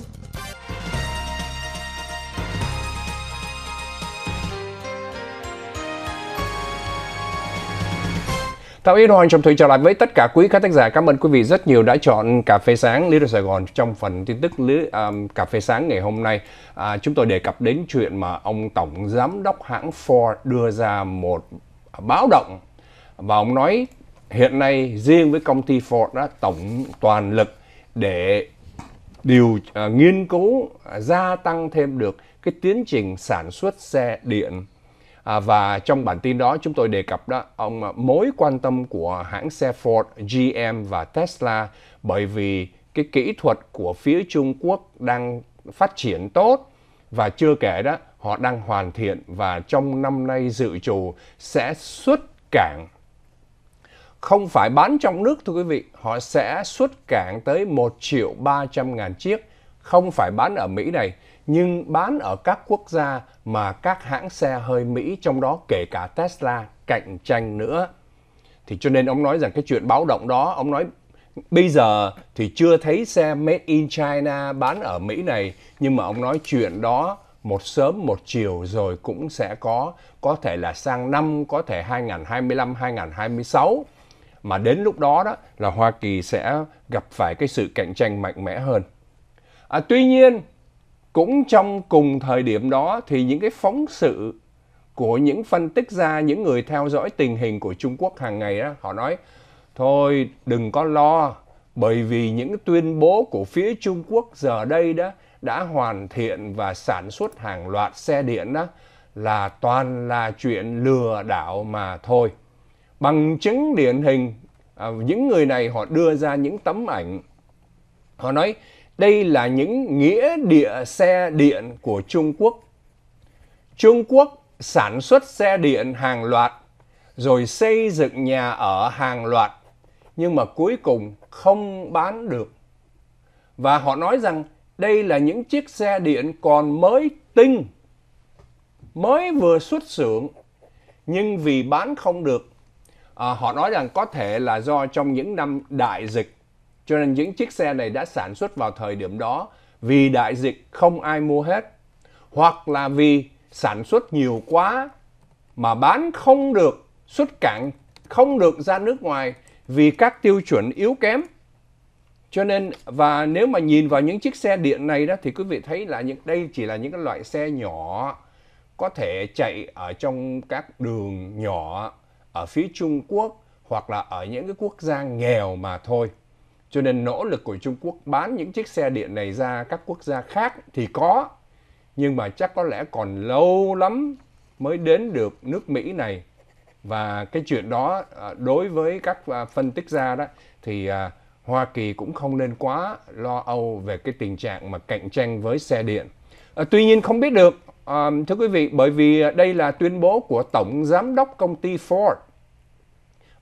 Thảo Yên Hoàng Trọng Thủy trở lại với tất cả quý khán thính giả. Cảm ơn quý vị rất nhiều đã chọn Cà phê sáng Lý Sài Gòn trong phần tin tức Lý, um, Cà phê sáng ngày hôm nay. À, chúng tôi đề cập đến chuyện mà ông Tổng Giám đốc hãng Ford đưa ra một báo động và ông nói hiện nay riêng với công ty Ford đã tổng toàn lực để điều uh, nghiên cứu uh, gia tăng thêm được cái tiến trình sản xuất xe điện À, và trong bản tin đó chúng tôi đề cập đó ông à, mối quan tâm của hãng xe Ford, GM và Tesla bởi vì cái kỹ thuật của phía Trung Quốc đang phát triển tốt và chưa kể đó họ đang hoàn thiện và trong năm nay dự trù sẽ xuất cảng không phải bán trong nước thưa quý vị, họ sẽ xuất cảng tới 1 triệu 300 ngàn chiếc, không phải bán ở Mỹ này nhưng bán ở các quốc gia mà các hãng xe hơi Mỹ trong đó kể cả Tesla cạnh tranh nữa. Thì cho nên ông nói rằng cái chuyện báo động đó, ông nói bây giờ thì chưa thấy xe made in China bán ở Mỹ này, nhưng mà ông nói chuyện đó một sớm một chiều rồi cũng sẽ có, có thể là sang năm, có thể 2025, 2026 mà đến lúc đó đó là Hoa Kỳ sẽ gặp phải cái sự cạnh tranh mạnh mẽ hơn. À, tuy nhiên cũng trong cùng thời điểm đó thì những cái phóng sự của những phân tích ra những người theo dõi tình hình của Trung Quốc hàng ngày đó họ nói thôi đừng có lo bởi vì những tuyên bố của phía Trung Quốc giờ đây đó đã hoàn thiện và sản xuất hàng loạt xe điện đó là toàn là chuyện lừa đảo mà thôi. Bằng chứng điển hình, à, những người này họ đưa ra những tấm ảnh. Họ nói đây là những nghĩa địa xe điện của Trung Quốc. Trung Quốc sản xuất xe điện hàng loạt, rồi xây dựng nhà ở hàng loạt, nhưng mà cuối cùng không bán được. Và họ nói rằng đây là những chiếc xe điện còn mới tinh, mới vừa xuất xưởng, nhưng vì bán không được, à, họ nói rằng có thể là do trong những năm đại dịch cho nên những chiếc xe này đã sản xuất vào thời điểm đó vì đại dịch không ai mua hết hoặc là vì sản xuất nhiều quá mà bán không được xuất cảng không được ra nước ngoài vì các tiêu chuẩn yếu kém cho nên và nếu mà nhìn vào những chiếc xe điện này đó thì quý vị thấy là những đây chỉ là những cái loại xe nhỏ có thể chạy ở trong các đường nhỏ ở phía Trung Quốc hoặc là ở những cái quốc gia nghèo mà thôi cho nên nỗ lực của Trung Quốc bán những chiếc xe điện này ra các quốc gia khác thì có, nhưng mà chắc có lẽ còn lâu lắm mới đến được nước Mỹ này. Và cái chuyện đó à, đối với các à, phân tích gia đó thì à, Hoa Kỳ cũng không nên quá lo âu về cái tình trạng mà cạnh tranh với xe điện. À, tuy nhiên không biết được, à, thưa quý vị, bởi vì đây là tuyên bố của Tổng Giám đốc công ty Ford.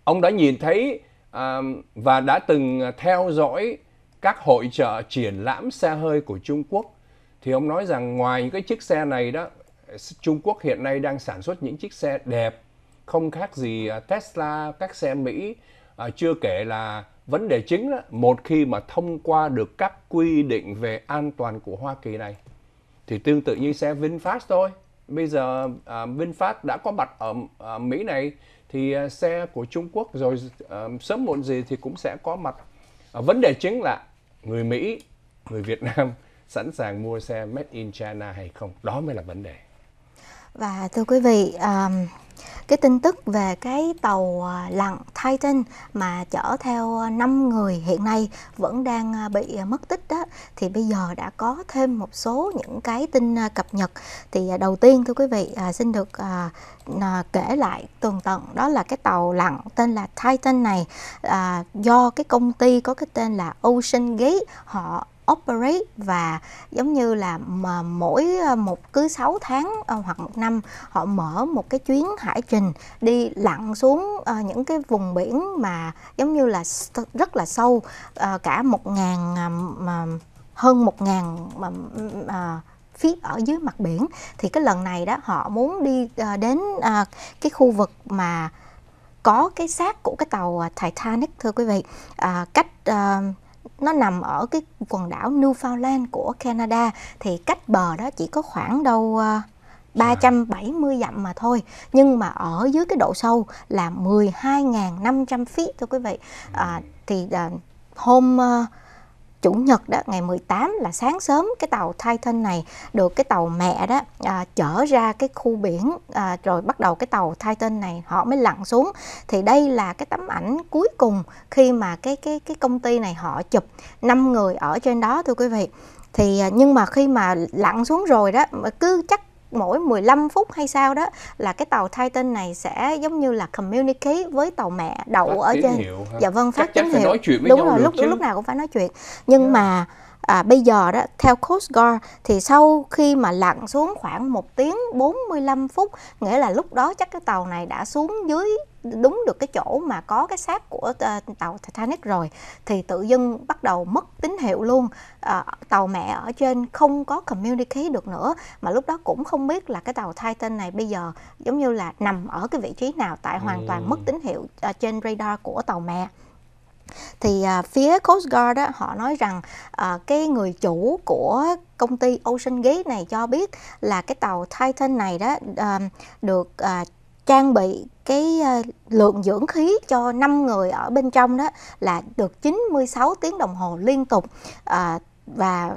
Ông đã nhìn thấy à, và đã từng ờ, theo dõi các hội trợ triển lãm xe hơi của Trung Quốc thì ông nói rằng ngoài những cái chiếc xe này đó Trung Quốc hiện nay đang sản xuất những chiếc xe đẹp không khác gì ờ, Tesla các xe Mỹ à, chưa kể là vấn đề chính đó, một khi mà thông qua được các quy định về an toàn của Hoa Kỳ này thì tương tự như xe VinFast thôi bây giờ à, VinFast đã có mặt ở à, Mỹ này thì à, xe của Trung Quốc rồi à, sớm muộn gì thì cũng sẽ có mặt. À, vấn đề chính là người Mỹ, người Việt Nam sẵn sàng mua xe made in China hay không? Đó mới là vấn đề. Và thưa quý vị, um, cái tin tức về cái tàu à, lặn Titan mà chở theo 5 à, người hiện nay vẫn đang à, bị mất tích đó thì bây giờ đã có thêm một số những cái tin cập nhật thì đầu tiên thưa quý vị xin được kể lại tường tận đó là cái tàu lặn tên là Titan này do cái công ty có cái tên là Ocean Gate họ operate và giống như là mà mỗi ờ, một cứ 6 tháng ờ, hoặc một năm họ mở một cái chuyến hải trình đi lặn xuống ờ, những cái vùng biển mà giống như là rất là sâu cả một ngàn hơn một ngàn phía ở dưới mặt biển thì cái lần này đó họ muốn đi đến cái khu vực mà có cái xác của cái tàu Titanic thưa quý vị à, cách uh, nó nằm ở cái quần đảo Newfoundland của Canada thì cách bờ đó chỉ có khoảng đâu 370 ờ, dặm mà thôi nhưng mà ở dưới cái độ sâu là 12.500 feet thưa quý vị à, thì à, hôm uh, chủ nhật đó ngày 18 là sáng sớm cái tàu Titan này được cái tàu mẹ đó à, chở ra cái khu biển à, rồi bắt đầu cái tàu Titan này họ mới lặn xuống thì đây là cái tấm ảnh cuối cùng khi mà cái cái cái công ty này họ chụp năm người ở trên đó thưa quý vị thì à, nhưng mà khi mà lặn xuống rồi đó cứ chắc mỗi 15 phút hay sao đó là cái tàu Titan này sẽ giống như là communicate với tàu mẹ đậu phát ở trên. Hiệu, hả? dạ vâng, phát tín hiệu. Đúng rồi, lúc chứ. lúc nào cũng phải nói chuyện. Nhưng yeah. Dạ. mà à, bây giờ đó theo Coast Guard thì sau khi mà lặn xuống khoảng 1 tiếng 45 phút, nghĩa là lúc đó chắc cái tàu này đã xuống dưới đúng được cái chỗ mà có cái xác của ờ, tàu Titanic rồi thì tự dưng bắt đầu mất tín hiệu luôn ờ, tàu mẹ ở trên không có communicate được nữa mà lúc đó cũng không biết là cái tàu Titan này bây giờ giống như là nằm ở cái vị trí nào tại ừ. hoàn toàn mất tín hiệu ờ, trên radar của tàu mẹ thì à, phía Coast Guard đó, họ nói rằng à, cái người chủ của công ty Ocean Gate này cho biết là cái tàu Titan này đó à, được à, trang bị cái ờ, lượng dưỡng khí cho 5 người ở bên trong đó là được 96 tiếng đồng hồ liên tục à, và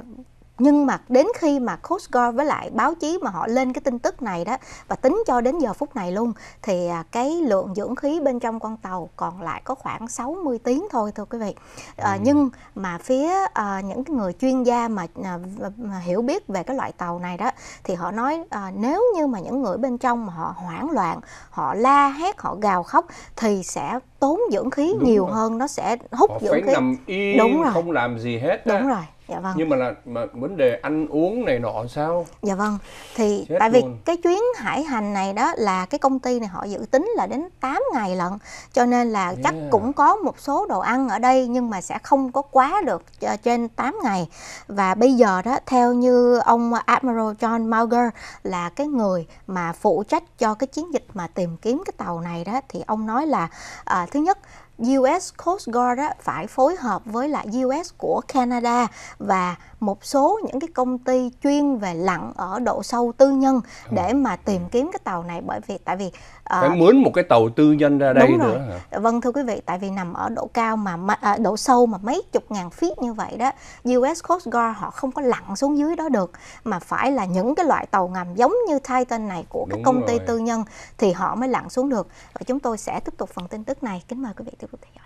nhưng mà đến khi mà Coast Guard với lại báo chí mà họ lên cái tin tức này đó và tính cho đến giờ phút này luôn thì à, cái lượng dưỡng khí bên trong con tàu còn lại có khoảng 60 tiếng thôi thưa quý vị à, ừ. nhưng mà phía à, những cái người chuyên gia mà, à, mà hiểu biết về cái loại tàu này đó thì họ nói à, nếu như mà những người bên trong mà họ hoảng loạn họ la hét họ gào khóc thì sẽ tốn dưỡng khí đúng nhiều rồi. hơn nó sẽ hút họ dưỡng khí nằm yên, đúng rồi không làm gì hết đó. đúng rồi dạ vâng nhưng mà là mà vấn đề ăn uống này nọ sao dạ vâng thì Chết tại vì cái chuyến hải hành này đó là cái công ty này họ dự tính là đến 8 ngày lận cho nên là yeah. Dạ. chắc cũng có một số đồ ăn ở đây nhưng mà sẽ không có quá được ờ, trên 8 ngày và bây giờ đó theo như ông Admiral John Mauger là cái người mà phụ trách cho cái chiến dịch mà tìm kiếm cái tàu này đó thì ông nói là à, thứ nhất US Coast Guard phải phối hợp với lại US của Canada và một số những cái công ty chuyên về lặn ở độ sâu tư nhân ờ. để mà tìm kiếm cái tàu này bởi vì tại vì ờ, phải mướn một cái tàu tư nhân ra đây đúng rồi. nữa hả? vâng thưa quý vị tại vì nằm ở độ cao mà, mà độ sâu mà mấy chục ngàn feet như vậy đó US Coast Guard họ không có lặn xuống dưới đó được mà phải là những cái loại tàu ngầm giống như Titan này của các đúng công ty tư nhân thì họ mới lặn xuống được và chúng tôi sẽ tiếp tục phần tin tức này kính mời quý vị tiếp tục theo dõi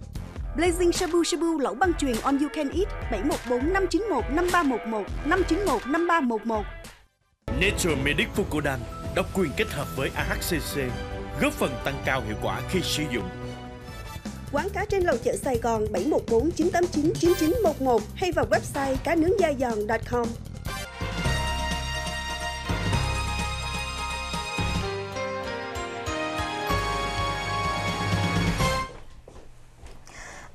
Blazing Shabu Shabu lẩu băng truyền on you can eat 714 591 5311 591 5311. Nature Medic Fucodan độc quyền kết hợp với AHCC góp phần tăng cao hiệu quả khi sử dụng. Quán cá trên lầu chợ Sài Gòn 714 989 9911 hay vào website cá nướng da giòn.com.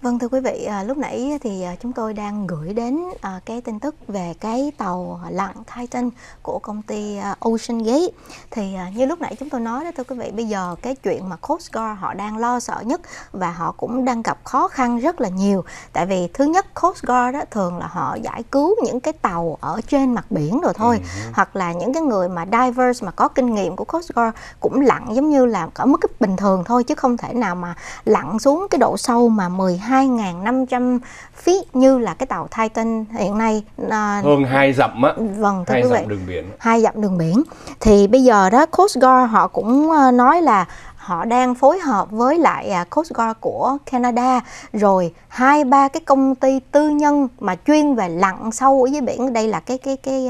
Vâng thưa quý vị, à, lúc nãy thì à, chúng tôi đang gửi đến à, cái tin tức về cái tàu lặn Titan của công ty Ocean Gate. Thì như lúc nãy chúng tôi nói đó thưa quý vị, bây giờ cái chuyện mà Coast Guard họ đang lo sợ nhất và họ cũng đang gặp khó khăn rất là nhiều. Tại vì thứ nhất Coast Guard đó thường là họ giải cứu những cái tàu ở trên mặt biển rồi thôi, ừ. hoặc là những cái người mà divers mà có kinh nghiệm của Coast Guard cũng lặn giống như là ở mức bình thường thôi chứ không thể nào mà lặn xuống cái độ sâu mà 12 2.500 feet như là cái tàu Titan hiện nay uh, hơn hai dặm á vâng thưa hai quý vị dặm đường biển hai dặm đường biển thì bây giờ đó Coast Guard họ cũng à, nói là họ đang phối hợp với lại à, Coast Guard của Canada rồi hai ba cái công ty tư nhân mà chuyên về lặn sâu dưới biển đây là cái cái cái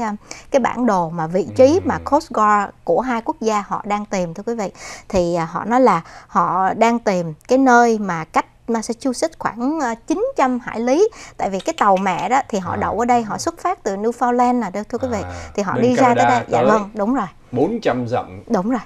cái bản đồ mà vị trí ừ. mà Coast Guard của hai quốc gia họ đang tìm thưa quý vị thì họ nói là họ đang tìm cái nơi mà cách Massachusetts khoảng 900 ờ, hải lý tại vì cái tàu mẹ đó thì họ à. đậu ở đây họ xuất phát từ Newfoundland là đâu thưa quý vị à, thì họ đi Canada ra tới đây dạ tới dạ vâng đúng rồi 400 dặm đúng rồi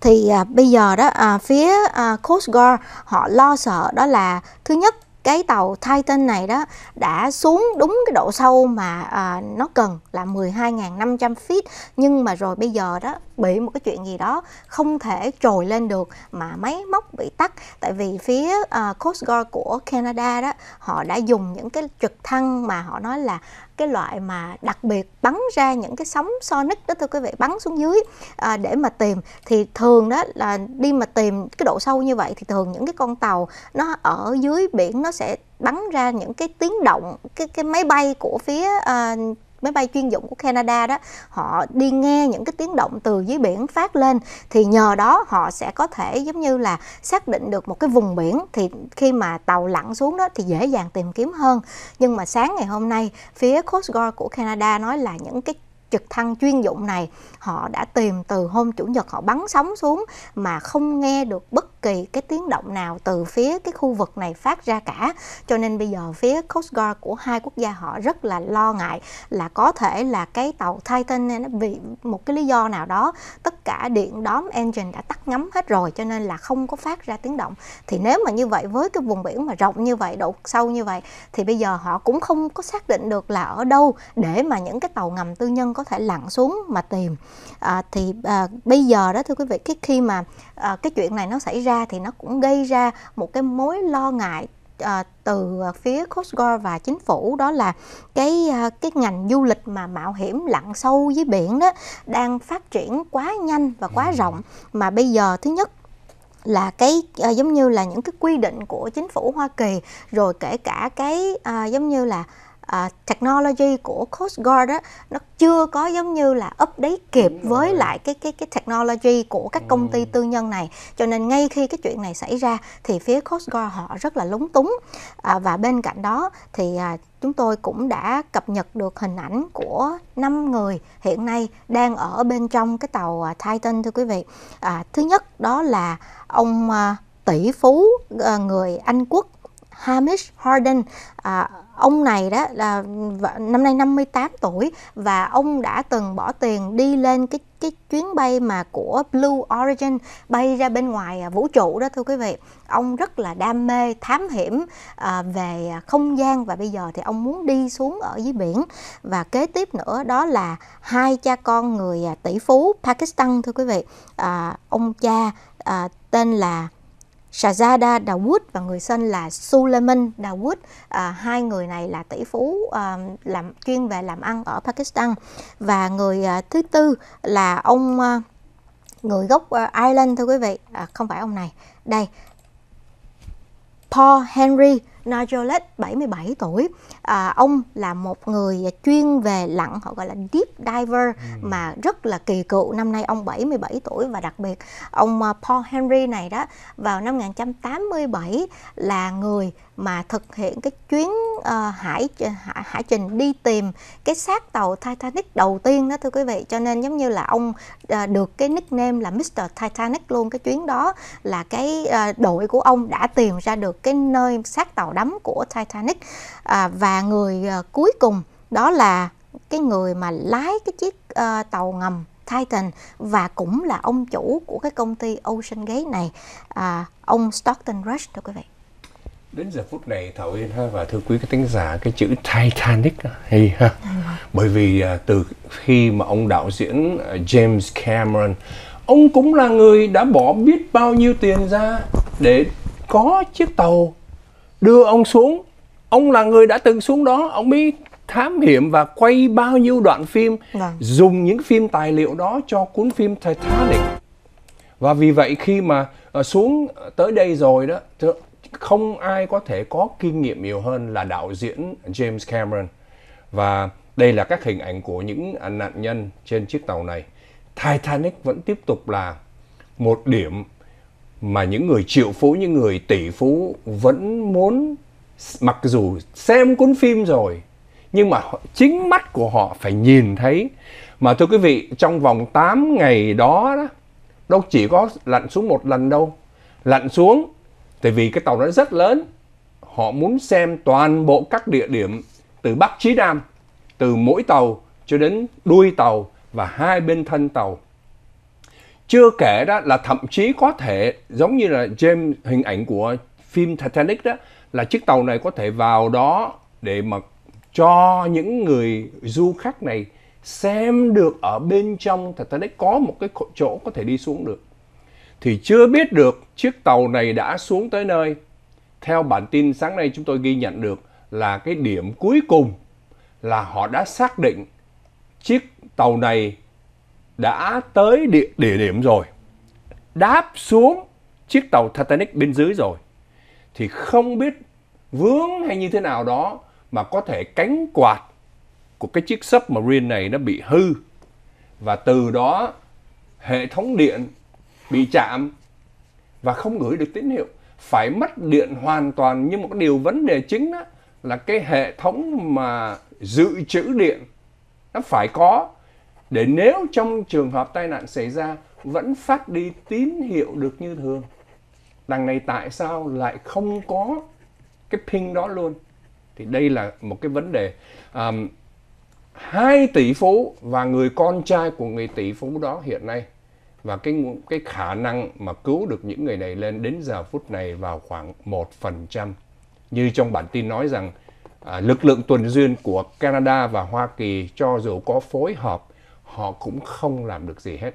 thì à, bây giờ đó à, phía à, Coast Guard họ lo sợ đó là thứ nhất cái tàu Titan này đó đã xuống đúng cái độ sâu mà à, nó cần là 12.500 feet nhưng mà rồi bây giờ đó bị một cái chuyện gì đó không thể trồi lên được mà máy móc bị tắt tại vì phía à, Coast Guard của Canada đó họ đã dùng những cái trực thăng mà họ nói là cái loại mà đặc biệt bắn ra những cái sóng sonic đó thưa quý vị bắn xuống dưới à, để mà tìm thì thường đó là đi mà tìm cái độ sâu như vậy thì thường những cái con tàu nó ở dưới biển nó sẽ bắn ra những cái tiếng động cái cái máy bay của phía uh, máy bay chuyên dụng của Canada đó họ đi nghe những cái tiếng động từ dưới biển phát lên thì nhờ đó họ sẽ có thể giống như là xác định được một cái vùng biển thì khi mà tàu lặn xuống đó thì dễ dàng tìm kiếm hơn nhưng mà sáng ngày hôm nay phía Coast Guard của Canada nói là những cái trực thăng chuyên dụng này họ đã tìm từ hôm chủ nhật họ bắn sóng xuống mà không nghe được bất kỳ cái tiếng động nào từ phía cái khu vực này phát ra cả cho nên bây giờ phía Coast Guard của hai quốc gia họ rất là lo ngại là có thể là cái tàu Titan này nó bị một cái lý do nào đó tất cả điện đóm engine đã tắt ngấm hết rồi cho nên là không có phát ra tiếng động thì nếu mà như vậy với cái vùng biển mà rộng như vậy độ sâu như vậy thì bây giờ họ cũng không có xác định được là ở đâu để mà những cái tàu ngầm tư nhân có thể lặn xuống mà tìm à, thì à, bây giờ đó thưa quý vị cái khi mà à, cái chuyện này nó xảy ra thì nó cũng gây ra một cái mối lo ngại À, từ phía Coast Guard và chính phủ đó là cái à, cái ngành du lịch mà mạo hiểm lặn sâu dưới biển đó đang phát triển quá nhanh và quá ừ. rộng mà bây giờ thứ nhất là cái à, giống như là những cái quy định của chính phủ Hoa Kỳ rồi kể cả cái à, giống như là uh, technology của Coast Guard đó, nó chưa có giống như là update kịp Đúng với rồi. lại cái cái cái technology của các công ty tư nhân này cho nên ngay khi cái chuyện này xảy ra thì phía Coast Guard họ rất là lúng túng uh, và bên cạnh đó thì uh, chúng tôi cũng đã cập nhật được hình ảnh của 5 người hiện nay đang ở bên trong cái tàu Titan thưa quý vị. À, thứ nhất đó là ông tỷ phú ờ, người Anh quốc Hamish Harden à, ông này đó là năm nay 58 tuổi và ông đã từng bỏ tiền đi lên cái cái chuyến bay mà của Blue Origin bay ra bên ngoài à, vũ trụ đó thưa quý vị. Ông rất là đam mê thám hiểm à, về không gian và bây giờ thì ông muốn đi xuống ở dưới biển và kế tiếp nữa đó là hai cha con người à, tỷ phú Pakistan thưa quý vị. À, ông cha à, tên là Shahzada Dawood và người sinh là Suleiman Dawood. À, hai người này là tỷ phú à, làm chuyên về làm ăn ở Pakistan và người à, thứ tư là ông à, người gốc à, Ireland thưa quý vị, à, không phải ông này. Đây. Paul Henry Nigelet 77 tuổi à, ông là một người chuyên về lặn họ gọi là deep diver ừ. mà rất là kỳ cựu năm nay ông 77 tuổi và đặc biệt ông à, Paul Henry này đó vào năm 1987 là người mà thực hiện cái chuyến uh, hải, hải hải trình đi tìm cái xác tàu Titanic đầu tiên đó thưa quý vị cho nên giống như là ông uh, được cái nickname là Mr Titanic luôn cái chuyến đó là cái uh, đội của ông đã tìm ra được cái nơi xác tàu đắm của Titanic uh, và người uh, cuối cùng đó là cái người mà lái cái chiếc uh, tàu ngầm Titan và cũng là ông chủ của cái công ty Ocean Gate này, à, ông Stockton Rush thưa quý vị. Đến giờ phút này Thảo Yên ha và thưa quý các tính giả cái chữ Titanic à, hay ha. Bởi vì à, từ khi mà ông đạo diễn à, James Cameron ông cũng là người đã bỏ biết bao nhiêu tiền ra để có chiếc tàu đưa ông xuống. Ông là người đã từng xuống đó, ông biết thám hiểm và quay bao nhiêu đoạn phim, Đà. Vâng. dùng những phim tài liệu đó cho cuốn phim Titanic. Và vì vậy khi mà à, xuống tới đây rồi đó không ai có thể có kinh nghiệm nhiều hơn là đạo diễn James Cameron và đây là các hình ảnh của những nạn nhân trên chiếc tàu này Titanic vẫn tiếp tục là một điểm mà những người triệu phú những người tỷ phú vẫn muốn mặc dù xem cuốn phim rồi nhưng mà chính mắt của họ phải nhìn thấy mà thưa quý vị trong vòng 8 ngày đó đó đâu chỉ có lặn xuống một lần đâu lặn xuống tại vì cái tàu nó rất lớn họ muốn xem toàn bộ các địa điểm từ bắc chí nam từ mỗi tàu cho đến đuôi tàu và hai bên thân tàu chưa kể đó là thậm chí có thể giống như là James hình ảnh của phim Titanic đó là chiếc tàu này có thể vào đó để mà cho những người du khách này xem được ở bên trong Titanic có một cái chỗ có thể đi xuống được thì chưa biết được chiếc tàu này đã xuống tới nơi. Theo bản tin sáng nay chúng tôi ghi nhận được là cái điểm cuối cùng là họ đã xác định chiếc tàu này đã tới địa, địa điểm rồi. Đáp xuống chiếc tàu Titanic bên dưới rồi. Thì không biết vướng hay như thế nào đó mà có thể cánh quạt của cái chiếc submarine này nó bị hư. Và từ đó hệ thống điện bị chạm và không gửi được tín hiệu phải mất điện hoàn toàn nhưng một điều vấn đề chính đó là cái hệ thống mà dự trữ điện nó phải có để nếu trong trường hợp tai nạn xảy ra vẫn phát đi tín hiệu được như thường đằng này tại sao lại không có cái pin đó luôn thì đây là một cái vấn đề um, hai tỷ phú và người con trai của người tỷ phú đó hiện nay và cái cái khả năng mà cứu được những người này lên đến giờ phút này vào khoảng 1%. Như trong bản tin nói rằng à, lực lượng tuần duyên của Canada và Hoa Kỳ cho dù có phối hợp họ cũng không làm được gì hết.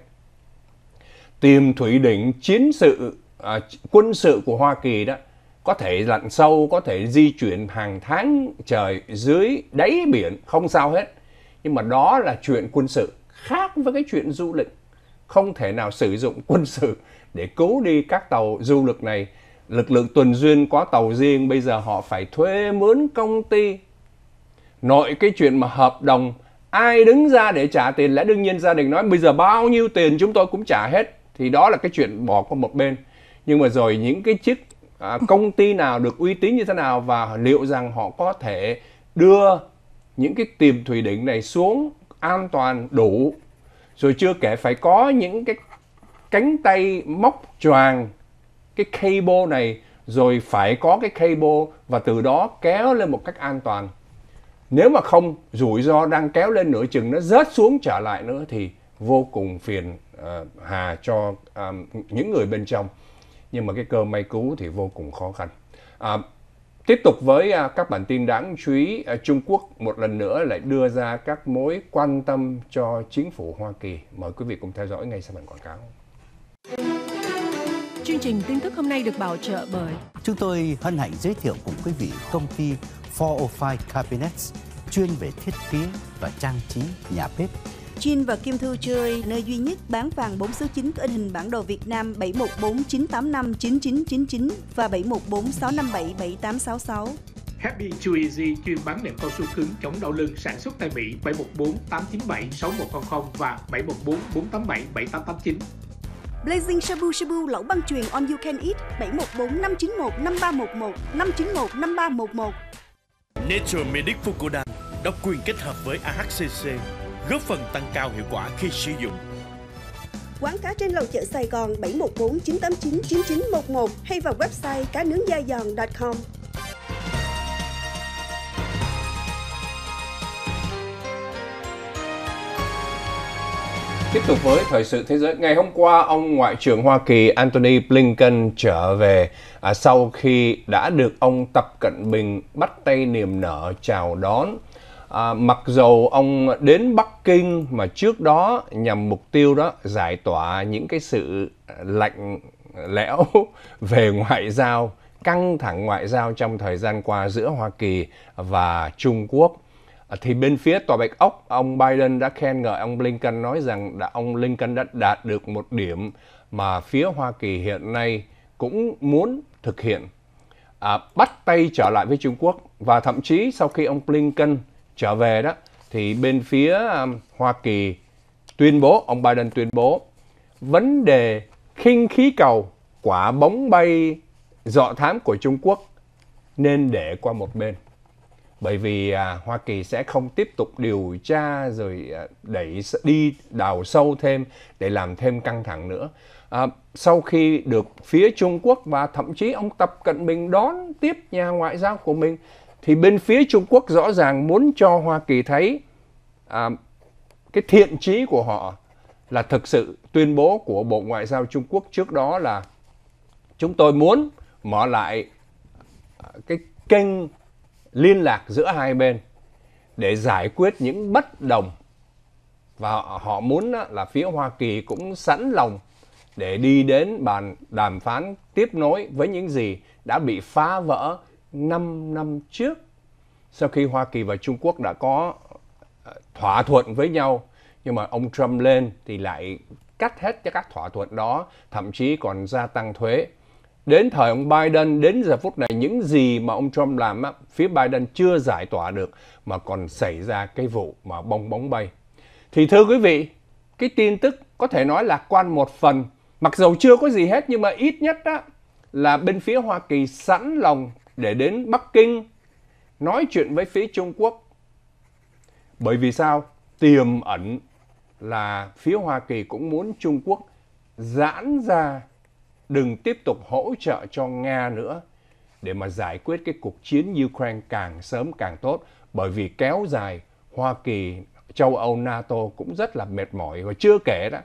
Tìm thủy đỉnh chiến sự à, quân sự của Hoa Kỳ đó có thể lặn sâu, có thể di chuyển hàng tháng trời dưới đáy biển không sao hết. Nhưng mà đó là chuyện quân sự khác với cái chuyện du lịch không thể nào sử dụng quân sự để cứu đi các tàu du lịch này. Lực lượng tuần duyên có tàu riêng, bây giờ họ phải thuê mướn công ty. Nội cái chuyện mà hợp đồng, ai đứng ra để trả tiền lẽ đương nhiên gia đình nói bây giờ bao nhiêu tiền chúng tôi cũng trả hết. Thì đó là cái chuyện bỏ qua một bên. Nhưng mà rồi những cái chức à, công ty nào được uy tín như thế nào và liệu rằng họ có thể đưa những cái tiềm thủy đỉnh này xuống an toàn đủ rồi chưa kể phải có những cái cánh tay móc choàng cái cable này rồi phải có cái cable và từ đó kéo lên một cách an toàn nếu mà không rủi ro đang kéo lên nửa chừng nó rớt xuống trở lại nữa thì vô cùng phiền uh, hà cho um, những người bên trong nhưng mà cái cơ may cứu thì vô cùng khó khăn à, Tiếp tục với à, các bản tin đáng chú ý, à, Trung Quốc một lần nữa lại đưa ra các mối quan tâm cho chính phủ Hoa Kỳ. Mời quý vị cùng theo dõi ngay sau bản quảng cáo. Chương trình tin tức hôm nay được bảo trợ bởi Chúng tôi hân hạnh giới thiệu cùng quý vị công ty 405 Cabinets chuyên về thiết kế và trang trí nhà bếp Jin và Kim Thư chơi nơi duy nhất bán vàng 4 số 9 có in hình bản đồ Việt Nam 7149859999 và 7146577866. Happy Too Easy chuyên bán nệm cao su cứng chống đau lưng sản xuất tại Mỹ 714 897 6100 và 714 487 7889. Blazing Shabu Shabu lẩu băng truyền on you can eat 714 591 5311 591 5311. Nature Medic Fukuda độc quyền kết hợp với AHCC góp phần tăng cao hiệu quả khi sử dụng. Quán cá trên lầu chợ Sài Gòn 714 989 9911 hay vào website cá nướng da giòn.com. Tiếp tục với thời sự thế giới, ngày hôm qua ông Ngoại trưởng Hoa Kỳ Antony Blinken trở về à, sau khi đã được ông Tập Cận Bình bắt tay niềm nở chào đón À, mặc dù ông đến Bắc Kinh mà trước đó nhằm mục tiêu đó giải tỏa những cái sự lạnh lẽo về ngoại giao, căng thẳng ngoại giao trong thời gian qua giữa Hoa Kỳ và Trung Quốc. À, thì bên phía Tòa Bạch Ốc, ông Biden đã khen ngợi ông Blinken nói rằng đã ông Blinken đã đạt được một điểm mà phía Hoa Kỳ hiện nay cũng muốn thực hiện. À, bắt tay trở lại với Trung Quốc và thậm chí sau khi ông Blinken trở về đó thì bên phía um, Hoa Kỳ tuyên bố ông Biden tuyên bố vấn đề khinh khí cầu quả bóng bay dọ thám của Trung Quốc nên để qua một bên bởi vì à, Hoa Kỳ sẽ không tiếp tục điều tra rồi à, đẩy đi đào sâu thêm để làm thêm căng thẳng nữa. À, sau khi được phía Trung Quốc và thậm chí ông Tập Cận Bình đón tiếp nhà ngoại giao của mình thì bên phía Trung Quốc rõ ràng muốn cho Hoa Kỳ thấy à, cái thiện trí của họ là thực sự tuyên bố của Bộ Ngoại giao Trung Quốc trước đó là chúng tôi muốn mở lại à, cái kênh liên lạc giữa hai bên để giải quyết những bất đồng và họ muốn là phía Hoa Kỳ cũng sẵn lòng để đi đến bàn đàm phán tiếp nối với những gì đã bị phá vỡ 5 năm trước sau khi Hoa Kỳ và Trung Quốc đã có ờ, thỏa thuận với nhau nhưng mà ông Trump lên thì lại cắt hết các thỏa thuận đó, thậm chí còn gia tăng thuế. Đến thời ông Biden, đến giờ phút này những gì mà ông Trump làm, phía Biden chưa giải tỏa được mà còn xảy ra cái vụ mà bong bóng bay. Thì thưa quý vị, cái tin tức có thể nói lạc quan một phần, mặc dầu chưa có gì hết nhưng mà ít nhất đó là bên phía Hoa Kỳ sẵn lòng để đến Bắc Kinh nói chuyện với phía Trung Quốc. Bởi vì sao? Tiềm ẩn là phía Hoa Kỳ cũng muốn Trung Quốc giãn ra đừng tiếp tục hỗ trợ cho Nga nữa để mà giải quyết cái cuộc chiến Ukraine càng sớm càng tốt bởi vì kéo dài Hoa Kỳ, châu Âu, NATO cũng rất là mệt mỏi và chưa kể đó.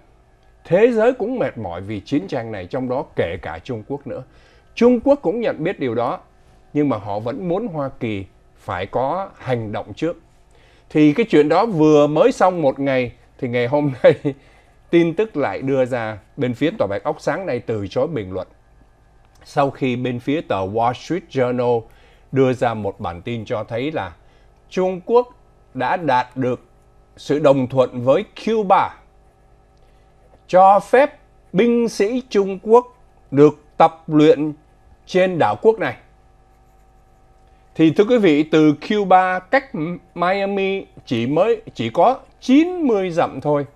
Thế giới cũng mệt mỏi vì chiến tranh này trong đó kể cả Trung Quốc nữa. Trung Quốc cũng nhận biết điều đó nhưng mà họ vẫn muốn Hoa Kỳ phải có hành động trước. Thì cái chuyện đó vừa mới xong một ngày thì ngày hôm nay tin tức lại đưa ra bên phía tòa bạch ốc sáng nay từ chối bình luận. Sau khi bên phía tờ Wall Street Journal đưa ra một bản tin cho thấy là Trung Quốc đã đạt được sự đồng thuận với Cuba cho phép binh sĩ Trung Quốc được tập luyện trên đảo quốc này. Thì thưa quý vị, từ Cuba cách Miami chỉ mới chỉ có 90 dặm thôi.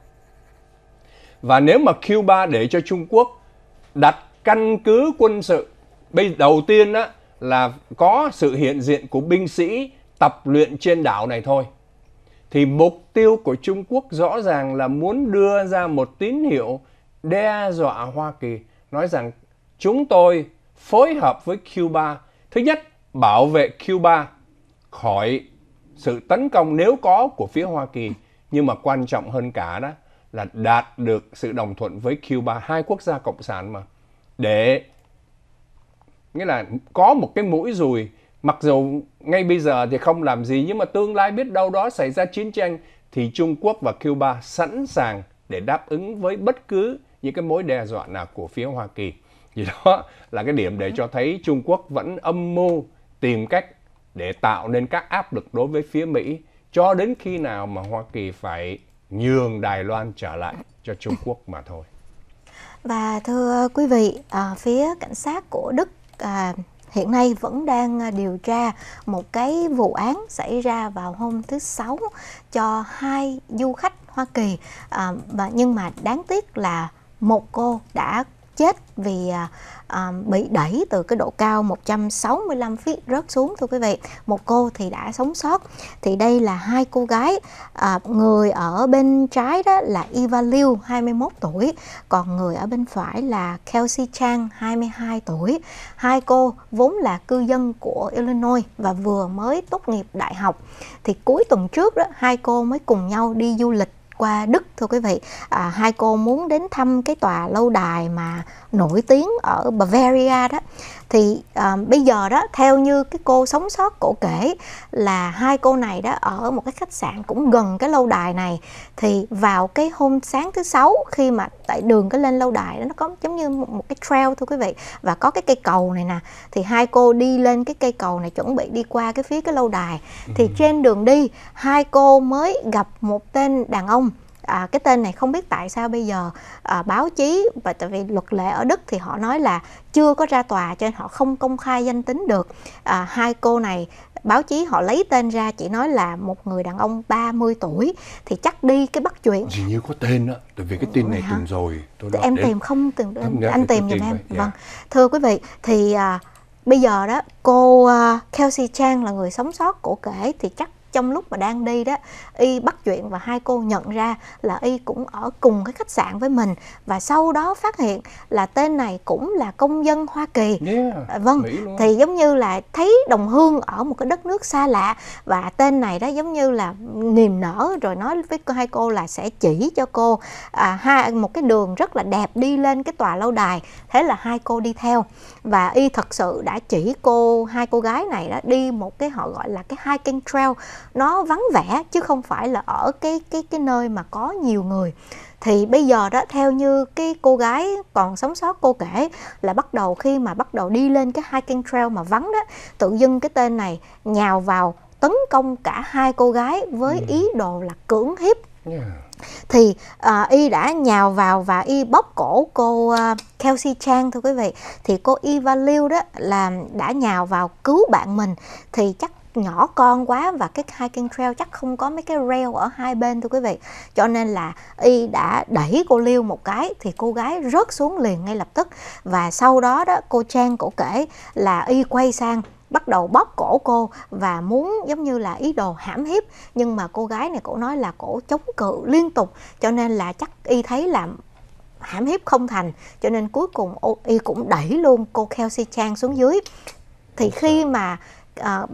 Và nếu mà Cuba để cho Trung Quốc đặt căn cứ quân sự, bây đầu tiên á, là có sự hiện diện của binh sĩ tập luyện trên đảo này thôi. Thì mục tiêu của Trung Quốc rõ ràng là muốn đưa ra một tín hiệu đe dọa Hoa Kỳ, nói rằng chúng tôi phối hợp với Cuba. Thứ nhất bảo vệ Cuba khỏi sự tấn công nếu có của phía Hoa Kỳ. Nhưng mà quan trọng hơn cả đó là đạt được sự đồng thuận với Cuba, hai quốc gia cộng sản mà. Để nghĩa là có một cái mũi dùi mặc dù ngay bây giờ thì không làm gì nhưng mà tương lai biết đâu đó xảy ra chiến tranh thì Trung Quốc và Cuba sẵn sàng để đáp ứng với bất cứ những cái mối đe dọa nào của phía Hoa Kỳ. Thì đó là cái điểm để cho thấy Trung Quốc vẫn âm mưu tìm cách để tạo nên các áp lực đối với phía Mỹ cho đến khi nào mà Hoa Kỳ phải nhường Đài Loan trở lại cho Trung Quốc mà thôi. Và thưa quý vị, à, phía cảnh sát của Đức à, hiện nay vẫn đang à, điều tra một cái vụ án xảy ra vào hôm thứ sáu cho hai du khách Hoa Kỳ và nhưng mà đáng tiếc là một cô đã chết vì à, à, bị đẩy từ cái độ cao 165 feet rớt xuống thưa quý vị. Một cô thì đã sống sót. Thì đây là hai cô gái, à, người ở bên trái đó là Eva Liu 21 tuổi, còn người ở bên phải là Kelsey Chang 22 tuổi. Hai cô vốn là cư dân của Illinois và vừa mới tốt nghiệp đại học. Thì cuối tuần trước đó hai cô mới cùng nhau đi du lịch qua Đức thưa quý vị à, hai cô muốn đến thăm cái tòa lâu đài mà nổi tiếng ở Bavaria đó thì à, bây giờ đó theo như cái cô sống sót cổ kể là hai cô này đó ở một cái khách sạn cũng gần cái lâu đài này thì vào cái hôm sáng thứ sáu khi mà tại đường cái lên lâu đài đó, nó có giống như một, một cái trail thôi quý vị và có cái cây cầu này nè thì hai cô đi lên cái cây cầu này chuẩn bị đi qua cái phía cái lâu đài thì ừ. trên đường đi hai cô mới gặp một tên đàn ông à, cái tên này không biết tại sao bây giờ à, báo chí và tại vì luật lệ ở Đức thì họ nói là chưa có ra tòa cho nên họ không công khai danh tính được à, hai cô này báo chí họ lấy tên ra chỉ nói là một người đàn ông 30 tuổi thì chắc đi cái bắt chuyện dường như có tên đó tại vì cái tin này hả? rồi tôi em đến. tìm không tìm em, anh tìm, tìm giùm em vậy. Dạ. vâng thưa quý vị thì à, bây giờ đó cô uh, Kelsey Chang là người sống sót cổ kể thì chắc trong lúc mà đang đi đó y bắt chuyện và hai cô nhận ra là y cũng ở cùng cái khách sạn với mình và sau đó phát hiện là tên này cũng là công dân hoa kỳ yeah, à, vâng thì giống như là thấy đồng hương ở một cái đất nước xa lạ và tên này đó giống như là niềm nở rồi nói với hai cô là sẽ chỉ cho cô à, hai một cái đường rất là đẹp đi lên cái tòa lâu đài thế là hai cô đi theo và y thật sự đã chỉ cô hai cô gái này đó đi một cái họ gọi là cái hiking trail nó vắng vẻ chứ không phải là ở cái cái cái nơi mà có nhiều người thì bây giờ đó theo như cái cô gái còn sống sót cô kể là bắt đầu khi mà bắt đầu đi lên cái hiking trail mà vắng đó tự dưng cái tên này nhào vào tấn công cả hai cô gái với ừ. ý đồ là cưỡng hiếp thì uh, y đã nhào vào và y bóp cổ cô uh, Kelsey Chang thưa quý vị thì cô Eva Liu đó là đã nhào vào cứu bạn mình thì chắc nhỏ con quá và cái hai hiking trail chắc không có mấy cái rail ở hai bên thưa quý vị cho nên là y đã đẩy cô liêu một cái thì cô gái rớt xuống liền ngay lập tức và sau đó đó cô trang cổ kể là y quay sang bắt đầu bóp cổ cô và muốn giống như là ý đồ hãm hiếp nhưng mà cô gái này cổ nói là cổ chống cự liên tục cho nên là chắc y thấy là hãm hiếp không thành cho nên cuối cùng y cũng đẩy luôn cô Kelsey Trang xuống dưới thì khi mà uh,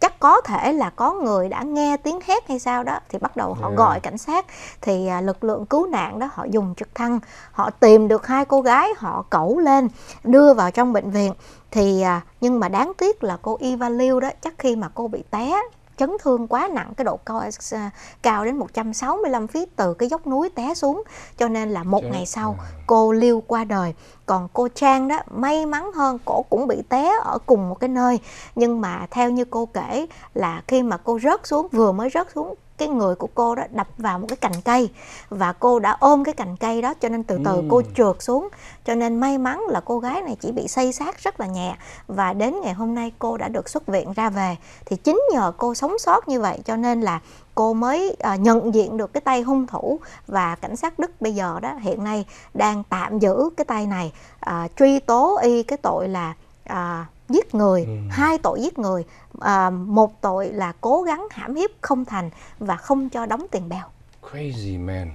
chắc có thể là có người đã nghe tiếng hét hay sao đó thì bắt đầu họ yeah. gọi cảnh sát thì uh, lực lượng cứu nạn đó họ dùng trực thăng họ tìm được hai cô gái họ cẩu lên đưa vào trong bệnh viện thì uh, nhưng mà đáng tiếc là cô Eva đó chắc khi mà cô bị té chấn thương quá nặng cái độ cao, à, cao đến 165 feet từ cái dốc núi té xuống cho nên là một Chết. ngày sau cô lưu qua đời còn cô Trang đó may mắn hơn cổ cũng bị té ở cùng một cái nơi nhưng mà theo như cô kể là khi mà cô rớt xuống vừa mới rớt xuống cái người của cô đó đập vào một cái cành cây và cô đã ôm cái cành cây đó cho nên từ từ ừ. cô trượt xuống cho nên may mắn là cô gái này chỉ bị xây sát rất là nhẹ và đến ngày hôm nay cô đã được xuất viện ra về thì chính nhờ cô sống sót như vậy cho nên là cô mới à, nhận diện được cái tay hung thủ và cảnh sát Đức bây giờ đó hiện nay đang tạm giữ cái tay này à, truy tố y cái tội là à, giết người ừ. hai tội giết người à, một tội là cố gắng hãm hiếp không thành và không cho đóng tiền bèo crazy man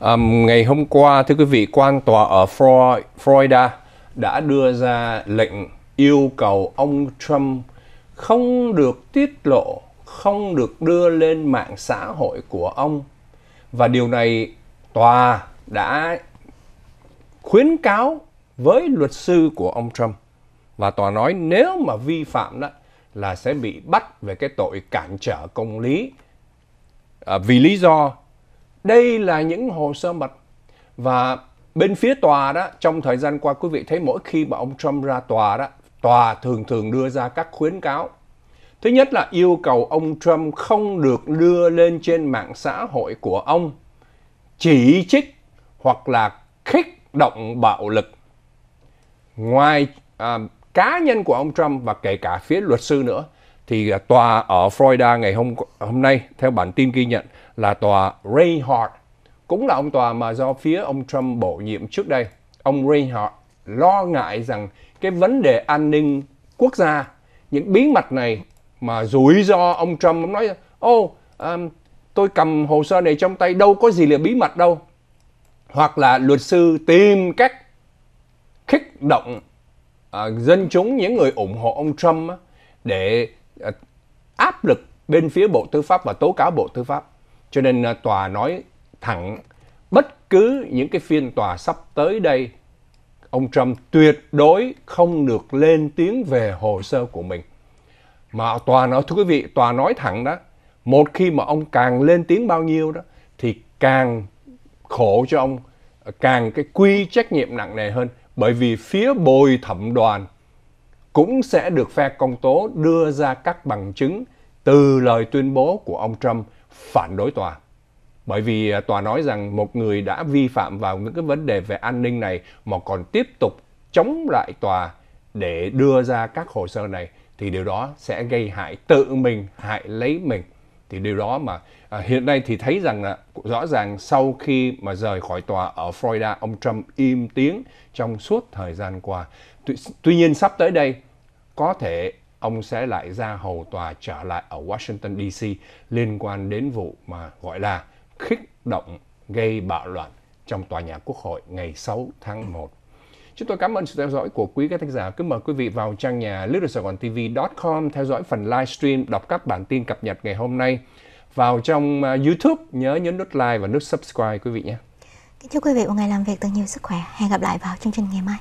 um, ngày hôm qua thưa quý vị quan tòa ở Florida đã đưa ra lệnh yêu cầu ông Trump không được tiết lộ không được đưa lên mạng xã hội của ông và điều này tòa đã khuyến cáo với luật sư của ông Trump và tòa nói nếu mà vi phạm đó là sẽ bị bắt về cái tội cản trở công lý à, vì lý do đây là những hồ sơ mật và bên phía tòa đó trong thời gian qua quý vị thấy mỗi khi mà ông Trump ra tòa đó tòa thường thường đưa ra các khuyến cáo thứ nhất là yêu cầu ông Trump không được đưa lên trên mạng xã hội của ông chỉ trích hoặc là khích động bạo lực ngoài à, cá nhân của ông Trump và kể cả phía luật sư nữa thì à, tòa ở Florida ngày hôm hôm nay theo bản tin ghi nhận là tòa Ray Reinhardt cũng là ông tòa mà do phía ông Trump bổ nhiệm trước đây ông Ray Reinhardt lo ngại rằng cái vấn đề an ninh quốc gia những bí mật này mà rủi ro ông Trump nói ô um, tôi cầm hồ sơ này trong tay đâu có gì là bí mật đâu hoặc là luật sư tìm cách kích động À, dân chúng những người ủng hộ ông Trump để à, áp lực bên phía Bộ Tư pháp và tố cáo Bộ Tư pháp. Cho nên à, tòa nói thẳng bất cứ những cái phiên tòa sắp tới đây ông Trump tuyệt đối không được lên tiếng về hồ sơ của mình. Mà tòa nói thưa quý vị, tòa nói thẳng đó, một khi mà ông càng lên tiếng bao nhiêu đó thì càng khổ cho ông, càng cái quy trách nhiệm nặng nề hơn bởi vì phía bồi thẩm đoàn cũng sẽ được phe công tố đưa ra các bằng chứng từ lời tuyên bố của ông Trump phản đối tòa. Bởi vì à, tòa nói rằng một người đã vi phạm vào những cái vấn đề về an ninh này mà còn tiếp tục chống lại tòa để đưa ra các hồ sơ này thì điều đó sẽ gây hại tự mình, hại lấy mình thì điều đó mà à, hiện nay thì thấy rằng là rõ ràng sau khi mà rời khỏi tòa ở Florida ông Trump im tiếng trong suốt thời gian qua tuy, tuy nhiên sắp tới đây có thể ông sẽ lại ra hầu tòa trở lại ở Washington DC liên quan đến vụ mà gọi là khích động gây bạo loạn trong tòa nhà Quốc hội ngày 6 tháng 1. Chúng tôi cảm ơn sự theo dõi của quý các thính giả. Cứ mời quý vị vào trang nhà littlesaigontv.com theo dõi phần livestream đọc các bản tin cập nhật ngày hôm nay. Vào trong à, YouTube nhớ nhấn nút like và nút subscribe quý vị nhé. Kính chúc quý vị một ngày làm việc thật nhiều sức khỏe. Hẹn gặp lại vào chương trình ngày mai.